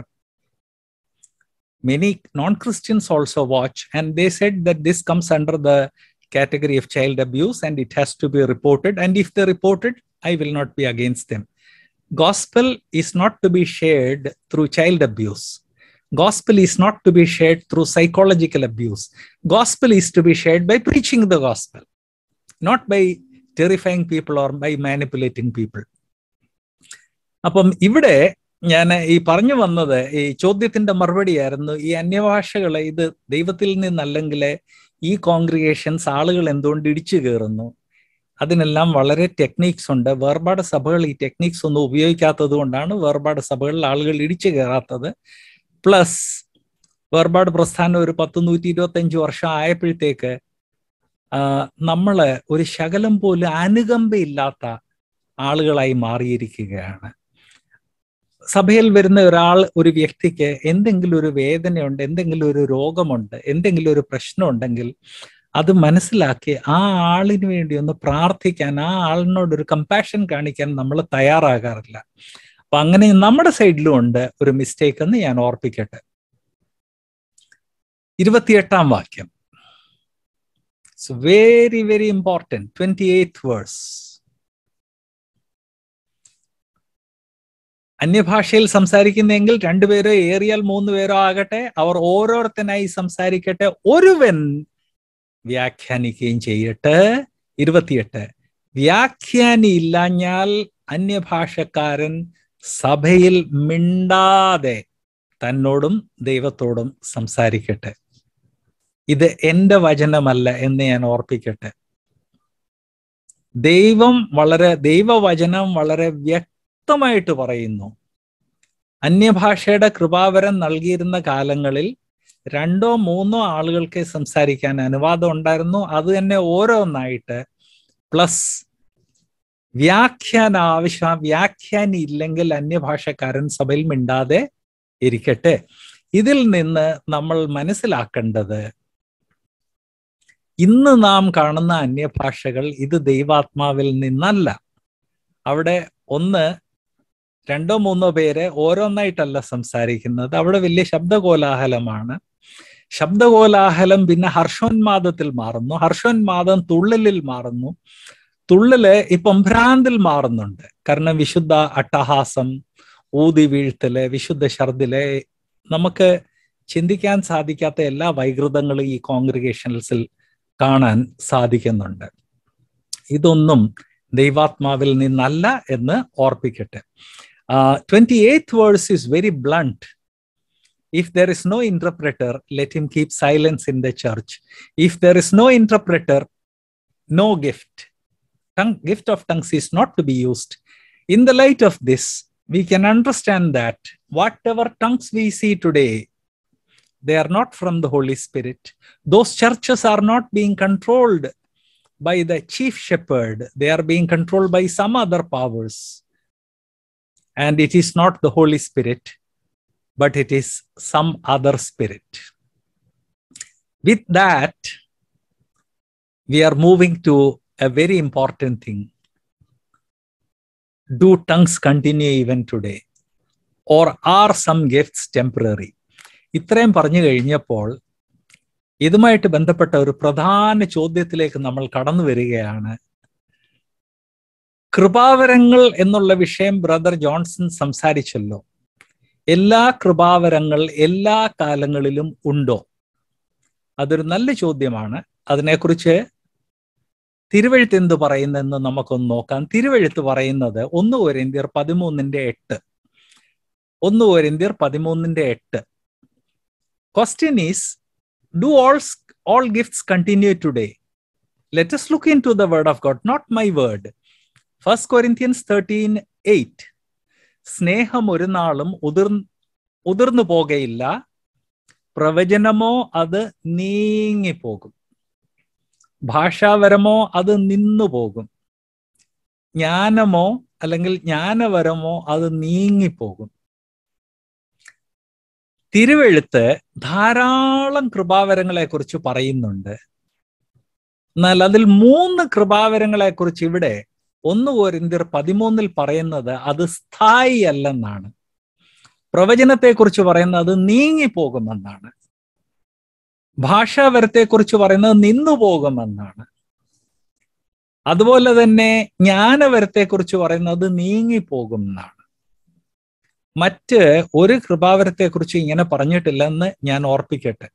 many non-christians also watch and they said that this comes under the category of child abuse and it has to be reported and if they report it I will not be against them. Gospel is not to be shared through child abuse. Gospel is not to be shared through psychological abuse. Gospel is to be shared by preaching the gospel, not by terrifying people or by manipulating people. അപ്പം ഇവിടെ ഞാൻ ഈ പറഞ്ഞു വന്നത് ഈ ചോദ്യത്തിന്റെ മറുപടിയായിരുന്നു ഈ അന്യഭാഷകളെ ഇത് ദൈവത്തിൽ നിന്നല്ലെങ്കിൽ ഈ കോൺഗ്രിഗേഷൻസ് ആളുകൾ എന്തുകൊണ്ട് ഇടിച്ചു കയറുന്നു അതിനെല്ലാം വളരെ ടെക്നീക്സ് ഉണ്ട് വേർപാട് സഭകൾ ഈ ടെക്നീക്സ് ഒന്നും ഉപയോഗിക്കാത്തത് കൊണ്ടാണ് വേർപാട് സഭകളിൽ ആളുകൾ ഇടിച്ചു കയറാത്തത് പ്ലസ് വേർപാട് പ്രസ്ഥാനം ഒരു പത്ത് നൂറ്റി ഇരുപത്തഞ്ച് വർഷം ആയപ്പോഴത്തേക്ക് നമ്മള് ഒരു ശകലം പോലും അനുകമ്പയില്ലാത്ത ആളുകളായി മാറിയിരിക്കുകയാണ് സഭയിൽ വരുന്ന ഒരാൾ ഒരു വ്യക്തിക്ക് എന്തെങ്കിലും ഒരു വേദനയുണ്ട് എന്തെങ്കിലും ഒരു രോഗമുണ്ട് എന്തെങ്കിലും ഒരു പ്രശ്നമുണ്ടെങ്കിൽ അത് മനസ്സിലാക്കി ആ ആളിന് വേണ്ടി ഒന്ന് പ്രാർത്ഥിക്കാൻ ആ ആളിനോട് ഒരു കമ്പാഷൻ കാണിക്കാൻ നമ്മൾ തയ്യാറാകാറില്ല അപ്പൊ അങ്ങനെ നമ്മുടെ സൈഡിലും ഉണ്ട് ഒരു മിസ്റ്റേക്ക് എന്ന് ഞാൻ ഓർപ്പിക്കട്ടെ ഇരുപത്തിയെട്ടാം വാക്യം very very important twenty eight verse അന്യഭാഷയിൽ സംസാരിക്കുന്നെങ്കിൽ രണ്ടുപേരോ ഏറിയാൽ മൂന്ന് പേരോ ആകട്ടെ അവർ ഓരോരുത്തനായി സംസാരിക്കട്ടെ ഒരുവൻ വ്യാഖ്യാനിക്കുകയും ചെയ്യട്ടെ ഇരുപത്തിയെട്ട് വ്യാഖ്യാനി ഇല്ലാഞ്ഞാൽ അന്യഭാഷക്കാരൻ സഭയിൽ മിണ്ടാതെ തന്നോടും ദൈവത്തോടും സംസാരിക്കട്ടെ ഇത് എന്റെ വചനമല്ല എന്ന് ഞാൻ ഓർപ്പിക്കട്ടെ ദൈവം വളരെ ദൈവവചനം വളരെ വ്യക്തമായിട്ട് പറയുന്നു അന്യഭാഷയുടെ കൃപാവരം നൽകിയിരുന്ന കാലങ്ങളിൽ രണ്ടോ മൂന്നോ ആളുകൾക്ക് സംസാരിക്കാൻ അനുവാദം ഉണ്ടായിരുന്നു അത് തന്നെ ഓരോന്നായിട്ട് പ്ലസ് വ്യാഖ്യാന ആവശ്യം വ്യാഖ്യാനി ഇല്ലെങ്കിൽ അന്യഭാഷക്കാരൻ സഭയിൽ മിണ്ടാതെ ഇരിക്കട്ടെ ഇതിൽ നിന്ന് നമ്മൾ മനസ്സിലാക്കേണ്ടത് ഇന്ന് നാം കാണുന്ന അന്യഭാഷകൾ ഇത് ദൈവാത്മാവിൽ നിന്നല്ല അവിടെ ഒന്ന് രണ്ടോ മൂന്നോ പേര് ഓരോന്നായിട്ടല്ല സംസാരിക്കുന്നത് അവിടെ വലിയ ശബ്ദകോലാഹലമാണ് ശബ്ദകോലാഹലം പിന്നെ ഹർഷോന്മാദത്തിൽ മാറുന്നു ഹർഷോന്മാദം തുള്ളലിൽ മാറുന്നു തുള്ളല് ഇപ്പം ഭ്രാന്തിൽ മാറുന്നുണ്ട് കാരണം വിശുദ്ധ അട്ടഹാസം ഊതി വീഴ്ത്തല് വിശുദ്ധ ഷർദില് നമുക്ക് ചിന്തിക്കാൻ സാധിക്കാത്ത എല്ലാ വൈകൃതങ്ങളും ഈ കോൺഗ്രിഗേഷൻസിൽ കാണാൻ സാധിക്കുന്നുണ്ട് ഇതൊന്നും ദൈവാത്മാവിൽ നിന്നല്ല എന്ന് ഓർപ്പിക്കട്ടെ twenty eighth words is very blunt If there is no interpreter, let him keep silence in the church. If there is no interpreter, no gift. Tongue, gift of tongues is not to be used. In the light of this, we can understand that whatever tongues we see today, they are not from the Holy Spirit. Those churches are not being controlled by the chief shepherd, they are being controlled by some other powers. And it is not the Holy Spirit. but it is some other spirit. With that, we are moving to a very important thing. Do tongues continue even today? Or are some gifts temporary? ഇത്രയും പറഞ്ഞു കഴിഞ്ഞപ്പോൾ ഇതുമായിട്ട് ബന്ധപ്പെട്ട ഒരു പ്രധാന ചോദ്യത്തിലേക്ക് നമ്മൾ കടന്നു വരികയാണ് കൃപാവരങ്ങൾ എന്നുള്ള വിഷയം ബ്രദർ ജോൺസൺ സംസാരിച്ചല്ലോ എല്ലാ കൃപാവരങ്ങൾ എല്ലാ കാലങ്ങളിലും ഉണ്ടോ അതൊരു നല്ല ചോദ്യമാണ് അതിനെക്കുറിച്ച് തിരുവഴുത്ത് എന്ത് പറയുന്നതെന്ന് നമുക്കൊന്ന് നോക്കാം തിരുവഴുത്ത് പറയുന്നത് ഒന്ന് ഒരിന്ത്യർ പതിമൂന്നിന്റെ എട്ട് ഒന്ന് ഒരിന്ത്യർ പതിമൂന്നിന്റെ എട്ട് question is do all all gifts continue today let's look into the word of God not my word first Corinthians thirteen eight സ്നേഹം ഒരു നാളും ഉതിർ ഉതിർന്നു പോകയില്ല പ്രവചനമോ അത് നീങ്ങിപ്പോകും ഭാഷാവരമോ അത് നിന്നു പോകും ജ്ഞാനമോ അല്ലെങ്കിൽ ജ്ഞാനവരമോ അത് നീങ്ങിപ്പോകും തിരുവെഴുത്ത് ധാരാളം കൃപാവരങ്ങളെ കുറിച്ച് പറയുന്നുണ്ട് എന്നാൽ അതിൽ മൂന്ന് കൃപാവരങ്ങളെ കുറിച്ച് ഇവിടെ ഒന്ന് കോരിന്തിർ പതിമൂന്നിൽ പറയുന്നത് അത് സ്ഥായി അല്ലെന്നാണ് പ്രവചനത്തെക്കുറിച്ച് പറയുന്നത് നീങ്ങിപ്പോകുമെന്നാണ് ഭാഷാവരത്തെക്കുറിച്ച് പറയുന്നത് നിന്നു പോകുമെന്നാണ് അതുപോലെ തന്നെ ജ്ഞാനവരത്തെക്കുറിച്ച് പറയുന്നത് നീങ്ങിപ്പോകും എന്നാണ് മറ്റ് ഒരു കൃപാവരത്തെക്കുറിച്ച് ഇങ്ങനെ പറഞ്ഞിട്ടില്ലെന്ന് ഞാൻ ഓർപ്പിക്കട്ടെ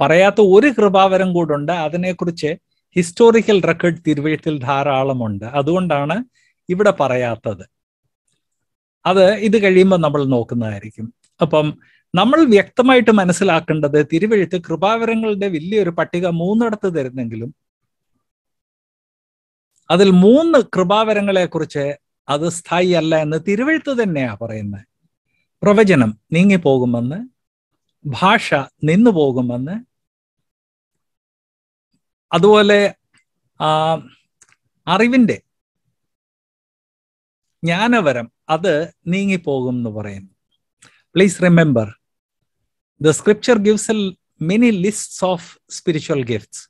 പറയാത്ത ഒരു കൃപാവരം കൂടുണ്ട് അതിനെക്കുറിച്ച് ഹിസ്റ്റോറിക്കൽ റെക്കോർഡ് തിരുവഴുത്തിൽ ധാരാളമുണ്ട് അതുകൊണ്ടാണ് ഇവിടെ പറയാത്തത് അത് ഇത് കഴിയുമ്പോൾ നമ്മൾ നോക്കുന്നതായിരിക്കും അപ്പം നമ്മൾ വ്യക്തമായിട്ട് മനസ്സിലാക്കേണ്ടത് തിരുവഴുത്ത് കൃപാവരങ്ങളുടെ വലിയൊരു പട്ടിക മൂന്നിടത്ത് തരുന്നെങ്കിലും അതിൽ മൂന്ന് കൃപാവരങ്ങളെ കുറിച്ച് അത് സ്ഥായി അല്ല എന്ന് തിരുവഴുത്ത് തന്നെയാ പറയുന്നത് പ്രവചനം നീങ്ങിപ്പോകുമെന്ന് ഭാഷ നിന്നു പോകുമെന്ന് അതുപോലെ അറിവിൻ്റെ ജ്ഞാനവരം അത് നീങ്ങിപ്പോകും എന്ന് പറയുന്നു please remember the scripture gives a many lists of spiritual gifts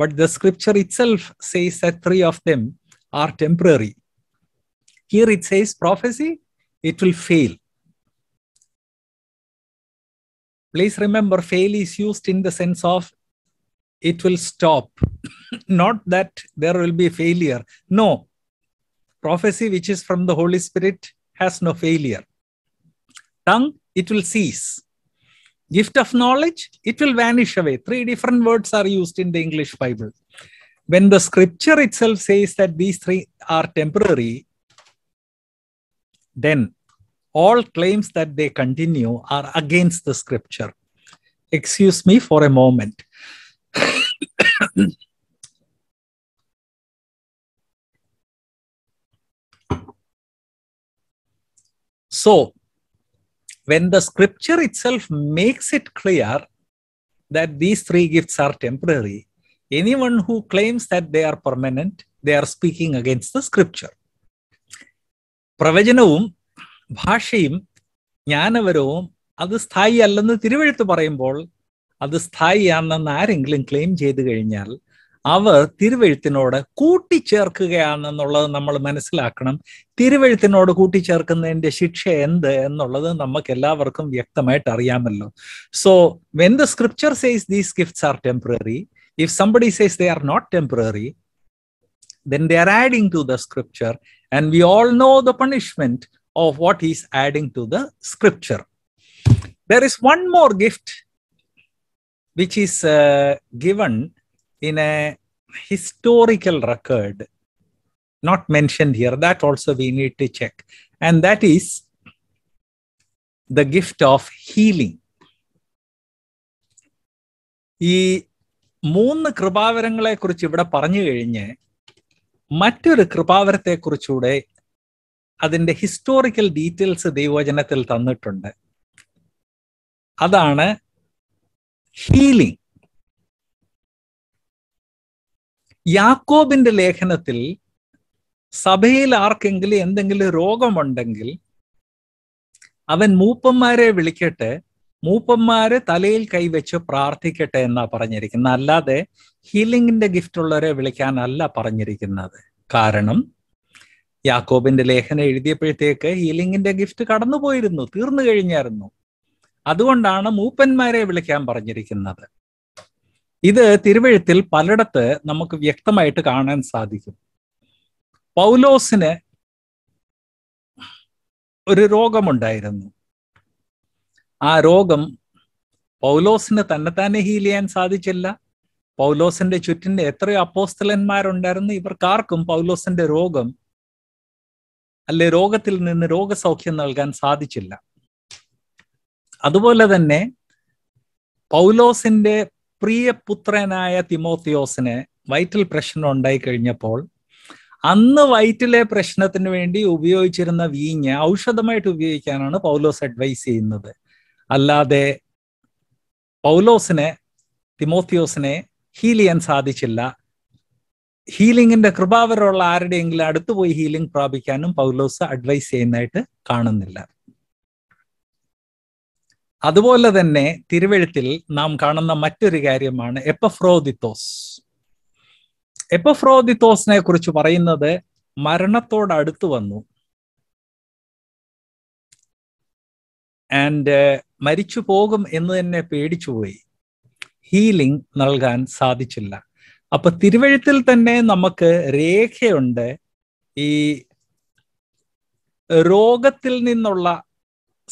but the scripture itself says the three of them are temporary here it says prophecy it will fail please remember fail is used in the sense of it will stop. [coughs] Not that there will be failure. No. Prophecy which is from the Holy Spirit has no failure. Tongue, it will cease. Gift of knowledge, it will vanish away. Three different words are used in the English Bible. When the scripture itself says that these three are temporary, then all claims that they continue are against the scripture. Excuse me for a moment. so, when the scripture itself makes it clear that these three gifts are temporary, anyone who claims that they are permanent, they are speaking against the scripture. പ്രവചനവും ഭാഷയും ജ്ഞാനവരവും അത് സ്ഥായി അല്ലെന്ന് തിരുവഴുത്ത് പറയുമ്പോൾ അത് സ്ഥായിയാണെന്ന് ആരെങ്കിലും claim ചെയ്തു കഴിഞ്ഞാൽ അവർ തിരുവഴുത്തിനോട് കൂട്ടിച്ചേർക്കുകയാണെന്നുള്ളത് നമ്മൾ മനസ്സിലാക്കണം തിരുവഴുത്തിനോട് കൂട്ടിച്ചേർക്കുന്നതിൻ്റെ ശിക്ഷ എന്ത് എന്നുള്ളത് നമുക്ക് എല്ലാവർക്കും വ്യക്തമായിട്ട് അറിയാമല്ലോ so when the scripture says these gifts are temporary if somebody says they are not temporary then they are adding to the scripture and we all know the punishment of what is adding to the scripture there is one more gift which is uh, given in a historical record not mentioned here that also we need to check and that is the gift of healing ഈ മൂന്ന് കൃപാവരങ്ങളെക്കുറിച്ച് ഇവിടെ പറഞ്ഞു കഴിഞ്ഞ് മറ്റൊരു കൃപാവരത്തെക്കുറിച്ചൂടെ അതിൻ്റെ historical details ദൈവവചനത്തിൽ തന്നിട്ടുണ്ട് അതാണ് ഹീലിംഗ് യാക്കോബിന്റെ ലേഖനത്തിൽ സഭയിൽ ആർക്കെങ്കിലും എന്തെങ്കിലും രോഗമുണ്ടെങ്കിൽ അവൻ മൂപ്പന്മാരെ വിളിക്കട്ടെ മൂപ്പന്മാര് തലയിൽ കൈവച്ച് പ്രാർത്ഥിക്കട്ടെ എന്നാ പറഞ്ഞിരിക്കുന്നത് അല്ലാതെ ഹീലിംഗിന്റെ ഗിഫ്റ്റ് ഉള്ളവരെ വിളിക്കാനല്ല പറഞ്ഞിരിക്കുന്നത് കാരണം യാക്കോബിന്റെ ലേഖനം എഴുതിയപ്പോഴത്തേക്ക് ഹീലിംഗിന്റെ ഗിഫ്റ്റ് കടന്നു പോയിരുന്നു തീർന്നു കഴിഞ്ഞായിരുന്നു അതുകൊണ്ടാണ് മൂപ്പന്മാരെ വിളിക്കാൻ പറഞ്ഞിരിക്കുന്നത് ഇത് തിരുവഴുത്തിൽ പലയിടത്ത് നമുക്ക് വ്യക്തമായിട്ട് കാണാൻ സാധിക്കും പൗലോസിന് ഒരു രോഗമുണ്ടായിരുന്നു ആ രോഗം പൗലോസിന് തന്നെ ഹീൽ ചെയ്യാൻ സാധിച്ചില്ല പൗലോസിന്റെ ചുറ്റിന്റെ എത്രയോ അപ്പോസ്തലന്മാരുണ്ടായിരുന്നു ഇവർക്കാർക്കും പൗലോസിന്റെ രോഗം അല്ലെ രോഗത്തിൽ നിന്ന് രോഗസൗഖ്യം നൽകാൻ സാധിച്ചില്ല അതുപോലെ തന്നെ പൗലോസിന്റെ പ്രിയപുത്രനായ തിമോത്തിയോസിന് വയറ്റിൽ പ്രശ്നം ഉണ്ടായി കഴിഞ്ഞപ്പോൾ അന്ന് വയറ്റിലെ പ്രശ്നത്തിന് വേണ്ടി ഉപയോഗിച്ചിരുന്ന വീഞ്ഞ് ഔഷധമായിട്ട് ഉപയോഗിക്കാനാണ് പൗലോസ് അഡ്വൈസ് ചെയ്യുന്നത് അല്ലാതെ പൗലോസിനെ തിമോത്തിയോസിനെ ഹീൽ ചെയ്യാൻ സാധിച്ചില്ല ഹീലിംഗിന്റെ കൃപാവരമുള്ള ആരുടെയെങ്കിലും അടുത്ത് പോയി ഹീലിംഗ് പ്രാപിക്കാനും പൗലോസ് അഡ്വൈസ് ചെയ്യുന്നതായിട്ട് കാണുന്നില്ല അതുപോലെ തന്നെ തിരുവഴുത്തിൽ നാം കാണുന്ന മറ്റൊരു കാര്യമാണ് എപ്പഫ്രോദിത്തോസ് എപ്പഫ്രോദിത്തോസിനെ കുറിച്ച് പറയുന്നത് മരണത്തോട് അടുത്തു വന്നു ആൻഡ് മരിച്ചു പോകും എന്ന് തന്നെ പേടിച്ചുപോയി ഹീലിംഗ് നൽകാൻ സാധിച്ചില്ല അപ്പൊ തിരുവഴുത്തിൽ തന്നെ നമുക്ക് രേഖയുണ്ട് ഈ രോഗത്തിൽ നിന്നുള്ള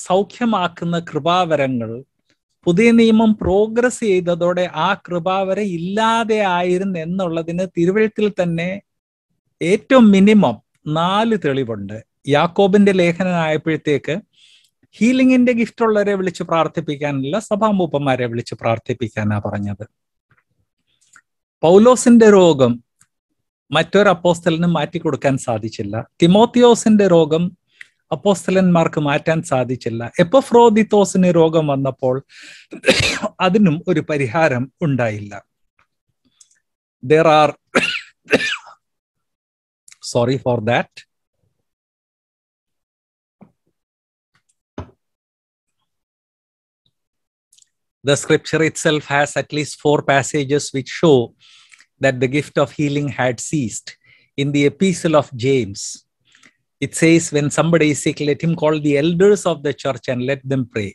സൗഖ്യമാക്കുന്ന കൃപാവരങ്ങൾ പുതിയ നിയമം പ്രോഗ്രസ് ചെയ്തതോടെ ആ കൃപാവര ഇല്ലാതെ ആയിരുന്നു എന്നുള്ളതിന് തിരുവഴുത്തിൽ തന്നെ ഏറ്റവും മിനിമം നാല് തെളിവുണ്ട് യാക്കോബിന്റെ ലേഖനമായപ്പോഴത്തേക്ക് ഹീലിംഗിന്റെ ഗിഫ്റ്റുള്ളവരെ വിളിച്ച് പ്രാർത്ഥിപ്പിക്കാനല്ല സഭാമൂപ്പന്മാരെ വിളിച്ച് പ്രാർത്ഥിപ്പിക്കാനാ പറഞ്ഞത് പൗലോസിന്റെ രോഗം മറ്റൊരു മാറ്റി മാറ്റിക്കൊടുക്കാൻ സാധിച്ചില്ല തിമോത്തിയോസിന്റെ രോഗം അപ്പോസ്തലന്മാർക്ക് മാറ്റാൻ സാധിച്ചില്ല എപ്പഫ്രോദിത്തോസിന് രോഗം വന്നപ്പോൾ അതിനും ഒരു പരിഹാരം ഉണ്ടായില്ല there are sorry for that The scripture itself has at least four passages which show that the gift of healing had ceased. In the epistle of James, it says when somebody is sick let him call the elders of the church and let them pray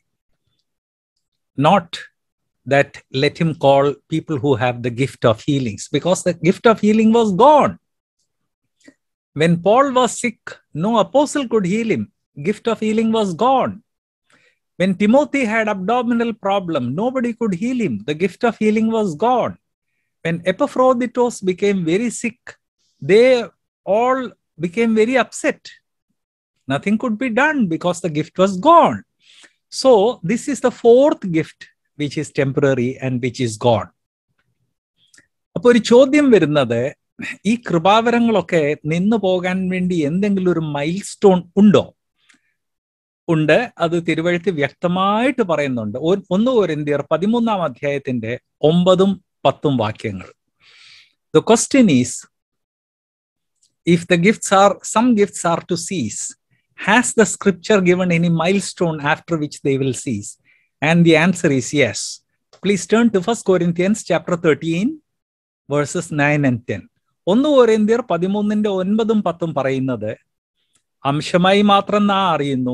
not that let him call people who have the gift of healings because the gift of healing was gone when paul was sick no apostle could heal him gift of healing was gone when timothy had abdominal problem nobody could heal him the gift of healing was gone when epaphroditus became very sick they all became very upset Nothing could be done because the gift was gone. So, this is the fourth gift which is temporary and which is gone. അപ്പോൾ ഒരു ചോദ്യം വരുന്നത് ഈ കൃപാവരങ്ങളൊക്കെ നിന്നു പോകാൻ വേണ്ടി എന്തെങ്കിലും ഒരു മൈൽ സ്റ്റോൺ ഉണ്ടോ ഉണ്ട് അത് തിരുവഴുത്ത് വ്യക്തമായിട്ട് പറയുന്നുണ്ട് ഒന്ന് ഒരിന്ത്യർ പതിമൂന്നാം അധ്യായത്തിന്റെ ഒമ്പതും പത്തും വാക്യങ്ങൾ the question is if the gifts are some gifts are to cease Has the scripture given any milestone after which they will cease? And the answer is yes. Please turn to 1 Corinthians chapter 13, verses nine and ten ഒന്ന് ഓരേന്ത്യർ പതിമൂന്നിന്റെ ഒൻപതും പത്തും പറയുന്നത് അംശമായി മാത്രം നാ അറിയുന്നു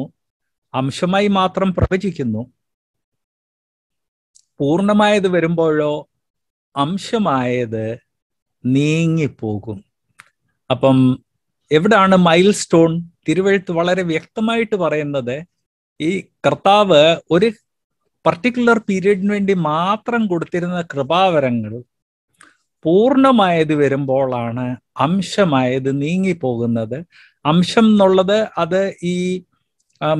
അംശമായി മാത്രം പ്രവചിക്കുന്നു പൂർണ്ണമായത് വരുമ്പോഴോ അംശമായത് നീങ്ങിപ്പോകും അപ്പം എവിടാണ് മൈൽ സ്റ്റോൺ തിരുവഴുത്ത് വളരെ വ്യക്തമായിട്ട് പറയുന്നത് ഈ കർത്താവ് ഒരു പർട്ടിക്കുലർ പീരീഡിന് വേണ്ടി മാത്രം കൊടുത്തിരുന്ന കൃപാവരങ്ങൾ പൂർണമായത് വരുമ്പോഴാണ് അംശമായത് നീങ്ങിപ്പോകുന്നത് അംശം എന്നുള്ളത് അത് ഈ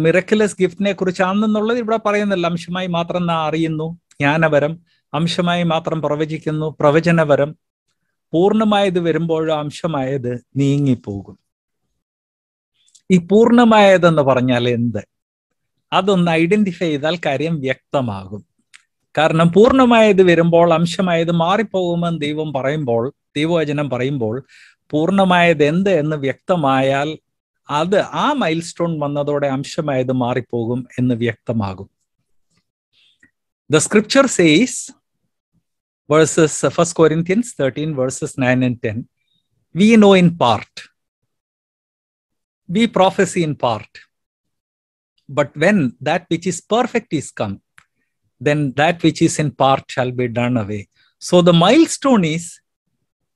മിറക്കുലസ് ഗിഫ്റ്റിനെ കുറിച്ചാണെന്നുള്ളത് ഇവിടെ പറയുന്നില്ല അംശമായി മാത്രം നാ അറിയുന്നു ജ്ഞാനപരം അംശമായി മാത്രം പ്രവചിക്കുന്നു പ്രവചനപരം പൂർണമായത് വരുമ്പോഴും അംശമായത് നീങ്ങിപ്പോകും ഈ പൂർണ്ണമായതെന്ന് പറഞ്ഞാൽ എന്ത് അതൊന്ന് ഐഡന്റിഫൈ ചെയ്താൽ കാര്യം വ്യക്തമാകും കാരണം പൂർണ്ണമായത് വരുമ്പോൾ അംശമായത് മാറിപ്പോകുമെന്ന് ദൈവം പറയുമ്പോൾ ദൈവവചനം പറയുമ്പോൾ പൂർണ്ണമായത് എന്ത് എന്ന് വ്യക്തമായാൽ അത് ആ മൈൽ സ്റ്റോൺ വന്നതോടെ അംശമായത് മാറിപ്പോകും എന്ന് വ്യക്തമാകും the scripture says verses first Corinthians thirteen verses nine and ten we know in part be prophecy in part. But when that which is perfect is come, then that which is in part shall be done away. So the milestone is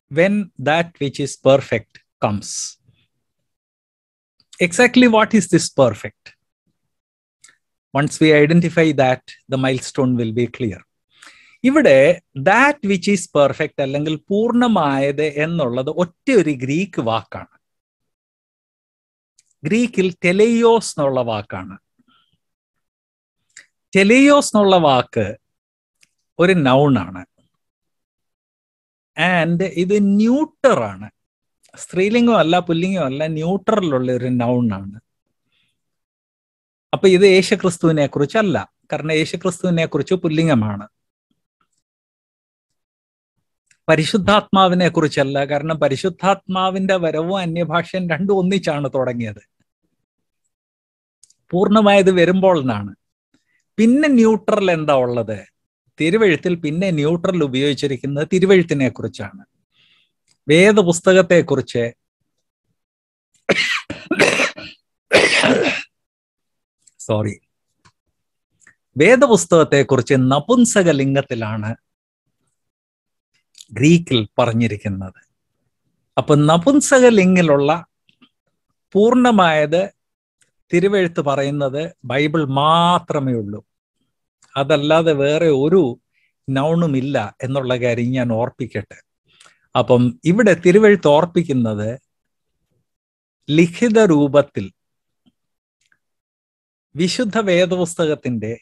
when that which is perfect comes. Exactly what is this perfect? Once we identify that, the milestone will be clear. ഇവിടെ that which is perfect അല്ലെങ്കിൽ പൂർണ്ണമായത് എന്നുള്ളത് ഒറ്റ ഒരു Greek വാക്കാണ് ഗ്രീക്കിൽ ടെലയോസ് എന്നുള്ള വാക്കാണ് ടെലയോസ് എന്നുള്ള വാക്ക് ഒരു നൗണാണ് ആൻഡ് ഇത് ന്യൂട്ടറാണ് സ്ത്രീലിംഗമല്ല അല്ല ന്യൂട്രലുള്ള ഒരു നൗണാണ് അപ്പൊ ഇത് യേശുക്രിസ്തുവിനെ കുറിച്ചല്ല കാരണം യേശുക്രിസ്തുവിനെ കുറിച്ച് പുല്ലിംഗമാണ് പരിശുദ്ധാത്മാവിനെ കുറിച്ചല്ല കാരണം പരിശുദ്ധാത്മാവിന്റെ വരവും അന്യഭാഷയും രണ്ടും ഒന്നിച്ചാണ് തുടങ്ങിയത് പൂർണ്ണമായത് വരുമ്പോൾ എന്നാണ് പിന്നെ ന്യൂട്രൽ എന്താ ഉള്ളത് തിരുവഴുത്തിൽ പിന്നെ ന്യൂട്രൽ ഉപയോഗിച്ചിരിക്കുന്നത് തിരുവഴുത്തിനെ കുറിച്ചാണ് വേദപുസ്തകത്തെക്കുറിച്ച് സോറി [coughs] വേദപുസ്തകത്തെക്കുറിച്ച് നപുംസക ലിംഗത്തിലാണ് ഗ്രീക്കിൽ പറഞ്ഞിരിക്കുന്നത് അപ്പൊ നപുംസകലിങ്ങിലുള്ള പൂർണ്ണമായത് തിരുവെഴുത്ത് പറയുന്നത് ബൈബിൾ മാത്രമേ ഉള്ളൂ അതല്ലാതെ വേറെ ഒരു നൗണും ഇല്ല എന്നുള്ള കാര്യം ഞാൻ ഓർപ്പിക്കട്ടെ അപ്പം ഇവിടെ തിരുവെഴുത്ത് ഓർപ്പിക്കുന്നത് ലിഖിത രൂപത്തിൽ വിശുദ്ധ വേദപുസ്തകത്തിന്റെ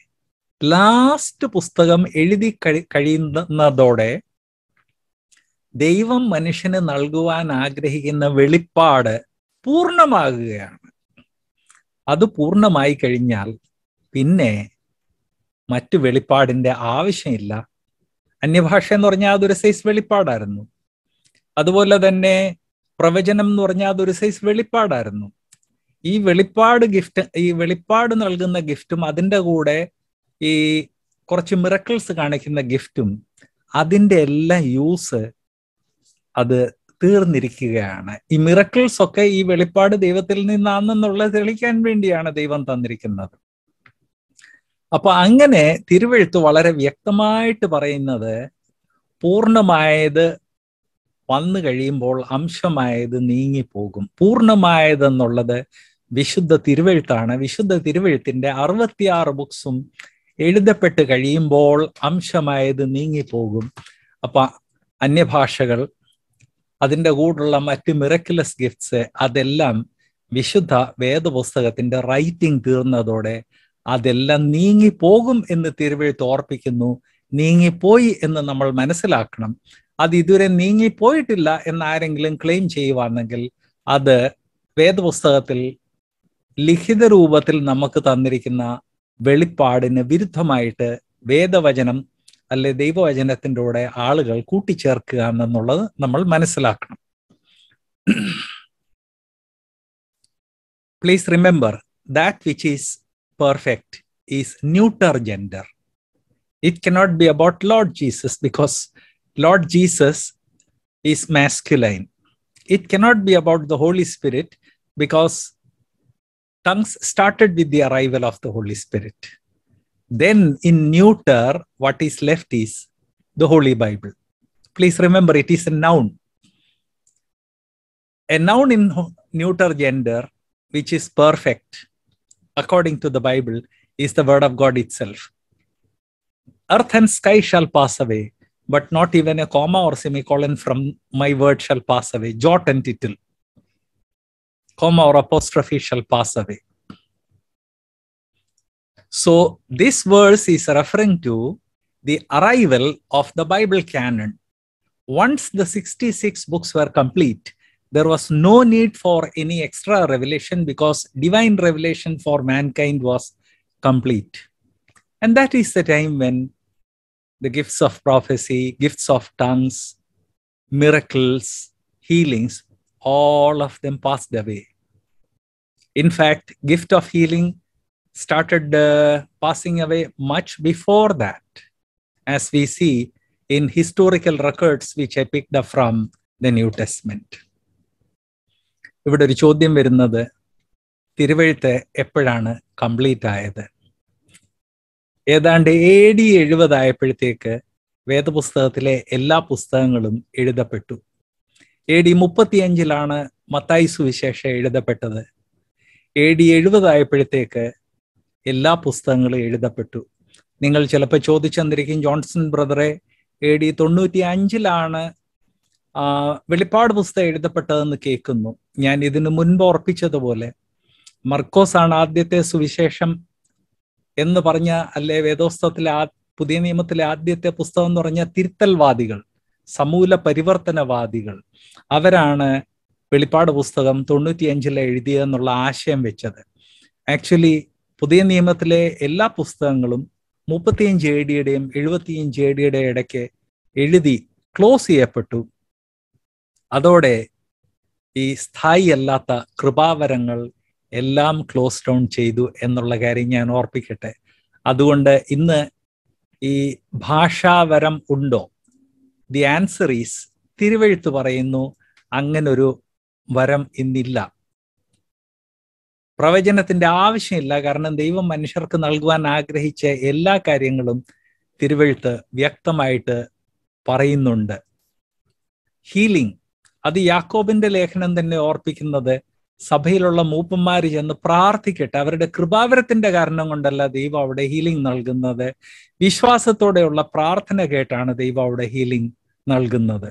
ലാസ്റ്റ് പുസ്തകം എഴുതി കഴി കഴിയുന്നതോടെ ദൈവം മനുഷ്യന് നൽകുവാൻ ആഗ്രഹിക്കുന്ന വെളിപ്പാട് പൂർണ്ണമാകുകയാണ് അത് പൂർണ്ണമായി കഴിഞ്ഞാൽ പിന്നെ മറ്റു വെളിപ്പാടിന്റെ ആവശ്യമില്ല അന്യഭാഷ എന്ന് പറഞ്ഞാൽ അതൊരു സൈസ് വെളിപ്പാടായിരുന്നു അതുപോലെ തന്നെ പ്രവചനം എന്ന് പറഞ്ഞാൽ അതൊരു സൈസ് വെളിപ്പാടായിരുന്നു ഈ വെളിപ്പാട് ഗിഫ്റ്റ് ഈ വെളിപ്പാട് നൽകുന്ന ഗിഫ്റ്റും അതിൻ്റെ കൂടെ ഈ കുറച്ച് മിറക്കിൾസ് കാണിക്കുന്ന ഗിഫ്റ്റും അതിൻ്റെ എല്ലാ യൂസ് അത് തീർന്നിരിക്കുകയാണ് ഈ മിറക്കിൾസ് ഒക്കെ ഈ വെളിപ്പാട് ദൈവത്തിൽ നിന്നാണെന്നുള്ളത് തെളിയിക്കാൻ വേണ്ടിയാണ് ദൈവം തന്നിരിക്കുന്നത് അപ്പൊ അങ്ങനെ തിരുവെഴുത്ത് വളരെ വ്യക്തമായിട്ട് പറയുന്നത് പൂർണ്ണമായത് വന്നു കഴിയുമ്പോൾ അംശമായത് നീങ്ങിപ്പോകും പൂർണ്ണമായതെന്നുള്ളത് വിശുദ്ധ തിരുവെഴുത്താണ് വിശുദ്ധ തിരുവെഴുത്തിന്റെ അറുപത്തിയാറ് ബുക്സും എഴുതപ്പെട്ട് കഴിയുമ്പോൾ അംശമായത് നീങ്ങിപ്പോകും അപ്പൊ അന്യഭാഷകൾ അതിൻ്റെ കൂടെയുള്ള മറ്റ് മിറക്കുലസ് ഗിഫ്റ്റ്സ് അതെല്ലാം വിശുദ്ധ വേദപുസ്തകത്തിന്റെ റൈറ്റിംഗ് തീർന്നതോടെ അതെല്ലാം നീങ്ങിപ്പോകും എന്ന് തിരുവെഴുത്ത് ഓർപ്പിക്കുന്നു നീങ്ങിപ്പോയി എന്ന് നമ്മൾ മനസ്സിലാക്കണം അത് ഇതുവരെ നീങ്ങിപ്പോയിട്ടില്ല എന്ന് ആരെങ്കിലും ക്ലെയിം ചെയ്യുവാണെങ്കിൽ അത് വേദപുസ്തകത്തിൽ ലിഖിത രൂപത്തിൽ നമുക്ക് തന്നിരിക്കുന്ന വെളിപ്പാടിന് വിരുദ്ധമായിട്ട് വേദവചനം അല്ലെ ദൈവവചനത്തിൻ്റെ കൂടെ ആളുകൾ കൂട്ടിച്ചേർക്കുക എന്നുള്ളത് നമ്മൾ മനസ്സിലാക്കണം please remember that which is perfect is neuter gender it cannot be about Lord Jesus because Lord Jesus is masculine it cannot be about the Holy Spirit because tongues started with the arrival of the Holy Spirit. Then in neuter, what is left is the Holy Bible. Please remember it is a noun. A noun in neuter gender, which is perfect according to the Bible, is the Word of God itself. Earth and sky shall pass away, but not even a comma or semicolon from my word shall pass away. Jot and tittle, comma or apostrophe shall pass away. So, this verse is referring to the arrival of the Bible canon. Once the 66 books were complete, there was no need for any extra revelation because divine revelation for mankind was complete. And that is the time when the gifts of prophecy, gifts of tongues, miracles, healings, all of them passed away. In fact, gift of healing started uh, passing away much before that, as we see in historical records which I picked up from the New Testament. ഇവിടെ ഒരു ചോദ്യം വരുന്നത് തിരുവഴുത്ത് എപ്പോഴാണ് complete ആയത് ഏതാണ്ട് A D എഴുപതായപ്പോഴത്തേക്ക് വേദപുസ്തകത്തിലെ എല്ലാ പുസ്തകങ്ങളും എഴുതപ്പെട്ടു എ ഡി മുപ്പത്തിയഞ്ചിലാണ് മത്തായി സുവിശേഷം എഴുതപ്പെട്ടത് എ ഡി എഴുപതായപ്പോഴത്തേക്ക് എല്ലാ പുസ്തകങ്ങളും എഴുതപ്പെട്ടു നിങ്ങൾ ചിലപ്പോൾ ചോദിച്ചെന്നിരിക്കും ജോൺസൺ ബ്രദറെ എ ഡി തൊണ്ണൂറ്റി അഞ്ചിലാണ് വെളിപ്പാട് പുസ്തകം എഴുതപ്പെട്ടതെന്ന് കേൾക്കുന്നു ഞാൻ ഇതിനു മുൻപ് ഓർപ്പിച്ചതുപോലെ മർക്കോസ് ആണ് ആദ്യത്തെ സുവിശേഷം എന്ന് പറഞ്ഞ അല്ലെ വേദോസ്തത്തിലെ ആ പുതിയ നിയമത്തിലെ ആദ്യത്തെ പുസ്തകം എന്ന് പറഞ്ഞ തിരുത്തൽവാദികൾ സമൂല പരിവർത്തനവാദികൾ അവരാണ് വെളിപ്പാട് പുസ്തകം തൊണ്ണൂറ്റിയഞ്ചിൽ എഴുതിയതെന്നുള്ള ആശയം വെച്ചത് ആക്ച്വലി പുതിയ നിയമത്തിലെ എല്ലാ പുസ്തകങ്ങളും മുപ്പത്തിയഞ്ച് എ ഡിയുടെയും എഴുപത്തിയഞ്ച് എ ഡിയുടെ ഇടയ്ക്ക് എഴുതി ക്ലോസ് ചെയ്യപ്പെട്ടു അതോടെ ഈ സ്ഥായി അല്ലാത്ത കൃപാവരങ്ങൾ എല്ലാം ക്ലോസ് ഡൗൺ ചെയ്തു എന്നുള്ള കാര്യം ഞാൻ ഓർപ്പിക്കട്ടെ അതുകൊണ്ട് ഇന്ന് ഈ ഭാഷാവരം ഉണ്ടോ ദി ആൻസർ ഈസ് തിരുവഴുത്ത് പറയുന്നു അങ്ങനൊരു വരം ഇന്നില്ല പ്രവചനത്തിന്റെ ആവശ്യമില്ല കാരണം ദൈവം മനുഷ്യർക്ക് നൽകുവാൻ ആഗ്രഹിച്ച എല്ലാ കാര്യങ്ങളും തിരുവഴുത്ത് വ്യക്തമായിട്ട് പറയുന്നുണ്ട് ഹീലിംഗ് അത് യാക്കോബിന്റെ ലേഖനം തന്നെ ഓർപ്പിക്കുന്നത് സഭയിലുള്ള മൂപ്പന്മാര് ചെന്ന് പ്രാർത്ഥിക്കട്ടെ അവരുടെ കൃപാവരത്തിന്റെ കാരണം കൊണ്ടല്ല ദൈവം അവിടെ ഹീലിംഗ് നൽകുന്നത് വിശ്വാസത്തോടെയുള്ള പ്രാർത്ഥന കേട്ടാണ് ദൈവം അവിടെ ഹീലിംഗ് നൽകുന്നത്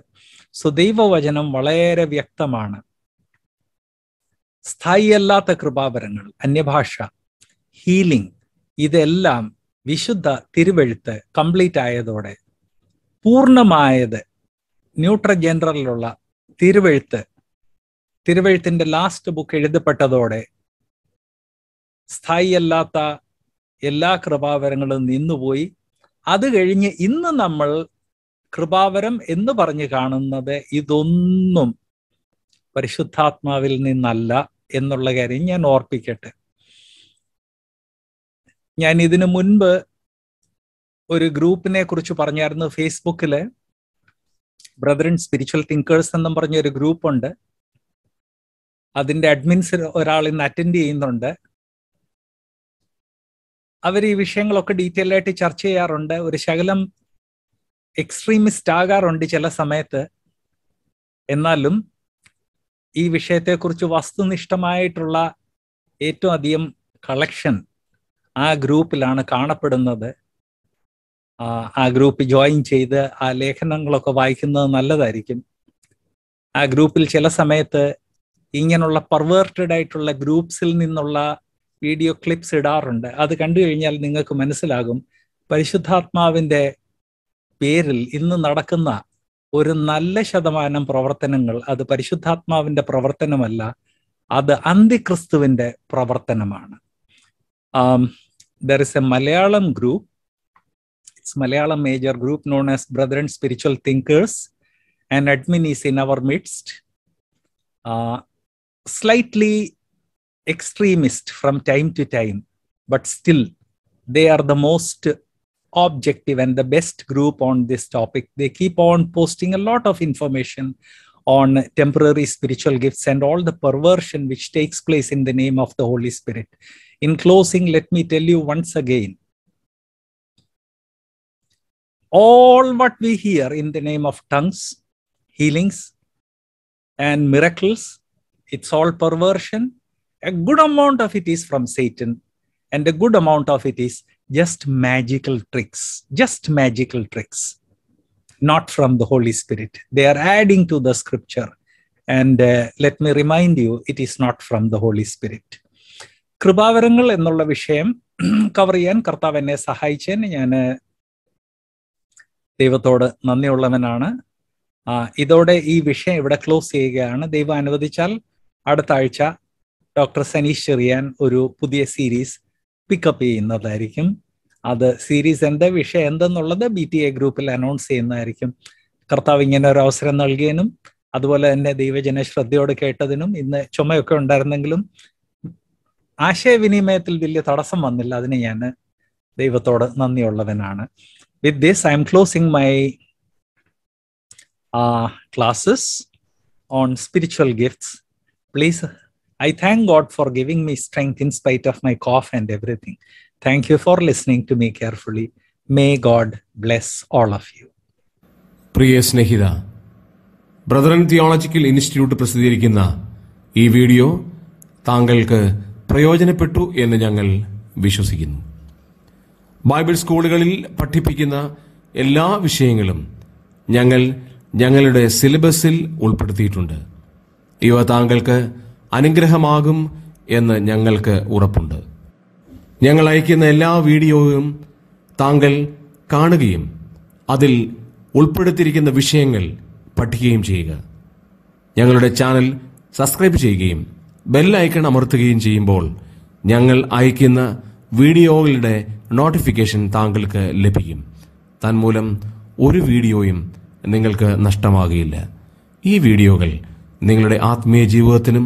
സോ ദൈവവചനം വളരെ വ്യക്തമാണ് സ്ഥായിയല്ലാത്ത കൃപാവരങ്ങൾ അന്യഭാഷ ഹീലിംഗ് ഇതെല്ലാം വിശുദ്ധ തിരുവെഴുത്ത് കംപ്ലീറ്റ് ആയതോടെ പൂർണ്ണമായത് ജനറലിലുള്ള തിരുവെഴുത്ത് തിരുവെഴുത്തിൻ്റെ ലാസ്റ്റ് ബുക്ക് എഴുതപ്പെട്ടതോടെ സ്ഥായിയല്ലാത്ത എല്ലാ കൃപാവരങ്ങളും നിന്നുപോയി അത് കഴിഞ്ഞ് ഇന്ന് നമ്മൾ കൃപാവരം എന്ന് പറഞ്ഞു കാണുന്നത് ഇതൊന്നും പരിശുദ്ധാത്മാവിൽ നിന്നല്ല എന്നുള്ള കാര്യം ഞാൻ ഓർപ്പിക്കട്ടെ ഞാൻ ഇതിനു മുൻപ് ഒരു ഗ്രൂപ്പിനെ കുറിച്ച് പറഞ്ഞായിരുന്നു ഫേസ്ബുക്കില് ഇൻ സ്പിരിച്വൽ തിങ്കേഴ്സ് എന്നും പറഞ്ഞ ഒരു ഗ്രൂപ്പുണ്ട് അതിന്റെ അഡ്മിൻസ് ഒരാൾ ഇന്ന് അറ്റൻഡ് ചെയ്യുന്നുണ്ട് അവർ ഈ വിഷയങ്ങളൊക്കെ ഡീറ്റെയിൽ ആയിട്ട് ചർച്ച ചെയ്യാറുണ്ട് ഒരു ശകലം എക്സ്ട്രീമിസ്റ്റ് ആകാറുണ്ട് ചില സമയത്ത് എന്നാലും ഈ വിഷയത്തെക്കുറിച്ച് വസ്തുനിഷ്ഠമായിട്ടുള്ള ഏറ്റവും അധികം കളക്ഷൻ ആ ഗ്രൂപ്പിലാണ് കാണപ്പെടുന്നത് ആ ഗ്രൂപ്പ് ജോയിൻ ചെയ്ത് ആ ലേഖനങ്ങളൊക്കെ വായിക്കുന്നത് നല്ലതായിരിക്കും ആ ഗ്രൂപ്പിൽ ചില സമയത്ത് ഇങ്ങനെയുള്ള പെർവേർട്ടഡ് ആയിട്ടുള്ള ഗ്രൂപ്പ്സിൽ നിന്നുള്ള വീഡിയോ ക്ലിപ്സ് ഇടാറുണ്ട് അത് കണ്ടു കഴിഞ്ഞാൽ നിങ്ങൾക്ക് മനസ്സിലാകും പരിശുദ്ധാത്മാവിന്റെ പേരിൽ ഇന്ന് നടക്കുന്ന ഒരു നല്ല ശതമാനം പ്രവർത്തനങ്ങൾ അത് പരിശുദ്ധാത്മാവിന്റെ പ്രവർത്തനമല്ല അത് അന്തിക്രിസ്തുവിന്റെ പ്രവർത്തനമാണ് there is a Malayalam group it's Malayalam major group known as brother and spiritual thinkers and admin is in our midst slightly extremist from time to time but still they are the most objective and the best group on this topic. They keep on posting a lot of information on temporary spiritual gifts and all the perversion which takes place in the name of the Holy Spirit. In closing, let me tell you once again all what we hear in the name of tongues, healings, and miracles, it's all perversion. A good amount of it is from Satan, and a good amount of it is just magical tricks, just magical tricks, not from the Holy Spirit. They are adding to the scripture. And uh, let me remind you, it is not from the Holy Spirit. കൃപാവരങ്ങൾ എന്നുള്ള വിഷയം cover ചെയ്യാൻ കർത്താവ് എന്നെ സഹായിച്ചതിന് ഞാൻ ദൈവത്തോട് നന്ദിയുള്ളവനാണ് ഇതോടെ ഈ വിഷയം ഇവിടെ ക്ലോസ് ചെയ്യുകയാണ് ദൈവം അനുവദിച്ചാൽ അടുത്ത ആഴ്ച ഡോക്ടർ സനീഷ് ചെറിയാൻ ഒരു പുതിയ സീരീസ് പിക്കപ്പ് ചെയ്യുന്നതായിരിക്കും അത് സീരീസ് എന്താ വിഷയം എന്തെന്നുള്ളത് ബി ടി എ ഗ്രൂപ്പിൽ അനൗൺസ് ചെയ്യുന്നതായിരിക്കും കർത്താവ് ഇങ്ങനെ ഒരു അവസരം നൽകിയതിനും അതുപോലെ തന്നെ ദൈവജന ശ്രദ്ധയോട് കേട്ടതിനും ഇന്ന് ചുമയൊക്കെ ഉണ്ടായിരുന്നെങ്കിലും ആശയവിനിമയത്തിൽ വലിയ തടസ്സം വന്നില്ല അതിന് ഞാൻ ദൈവത്തോട് നന്ദിയുള്ളവനാണ് with this I am closing my classes on spiritual gifts please I thank God for giving my strength in spite of my cough and everything thank you for listening to me carefully may God bless all of you പ്രിയ സ്നേഹിത Brethren Theological Institute പ്രസിദ്ധീകരിക്കുന്ന ഈ video താങ്കൾക്ക് പ്രയോജനപ്പെട്ടു എന്ന് ഞങ്ങൾ വിശ്വസിക്കുന്നു Bible സ്കൂളുകളിൽ പഠിപ്പിക്കുന്ന എല്ലാ വിഷയങ്ങളും ഞങ്ങൾ ഞങ്ങളുടെ സിലബസിൽ ഉൾപ്പെടുത്തിയിട്ടുണ്ട് ഇവ താങ്കൾക്ക് അനുഗ്രഹമാകും എന്ന് ഞങ്ങൾക്ക് ഉറപ്പുണ്ട് ഞങ്ങൾ അയക്കുന്ന എല്ലാ വീഡിയോയും താങ്കൾ കാണുകയും അതിൽ ഉൾപ്പെടുത്തിയിരിക്കുന്ന വിഷയങ്ങൾ പഠിക്കുകയും ചെയ്യുക ഞങ്ങളുടെ ചാനൽ സബ്സ്ക്രൈബ് ചെയ്യുകയും ബെൽ ഐക്കൺ അമർത്തുകയും ചെയ്യുമ്പോൾ ഞങ്ങൾ അയക്കുന്ന വീഡിയോകളുടെ നോട്ടിഫിക്കേഷൻ താങ്കൾക്ക് ലഭിക്കും തന്മൂലം ഒരു വീഡിയോയും നിങ്ങൾക്ക് നഷ്ടമാകുകയില്ല ഈ വീഡിയോകൾ നിങ്ങളുടെ ആത്മീയ ജീവിതത്തിനും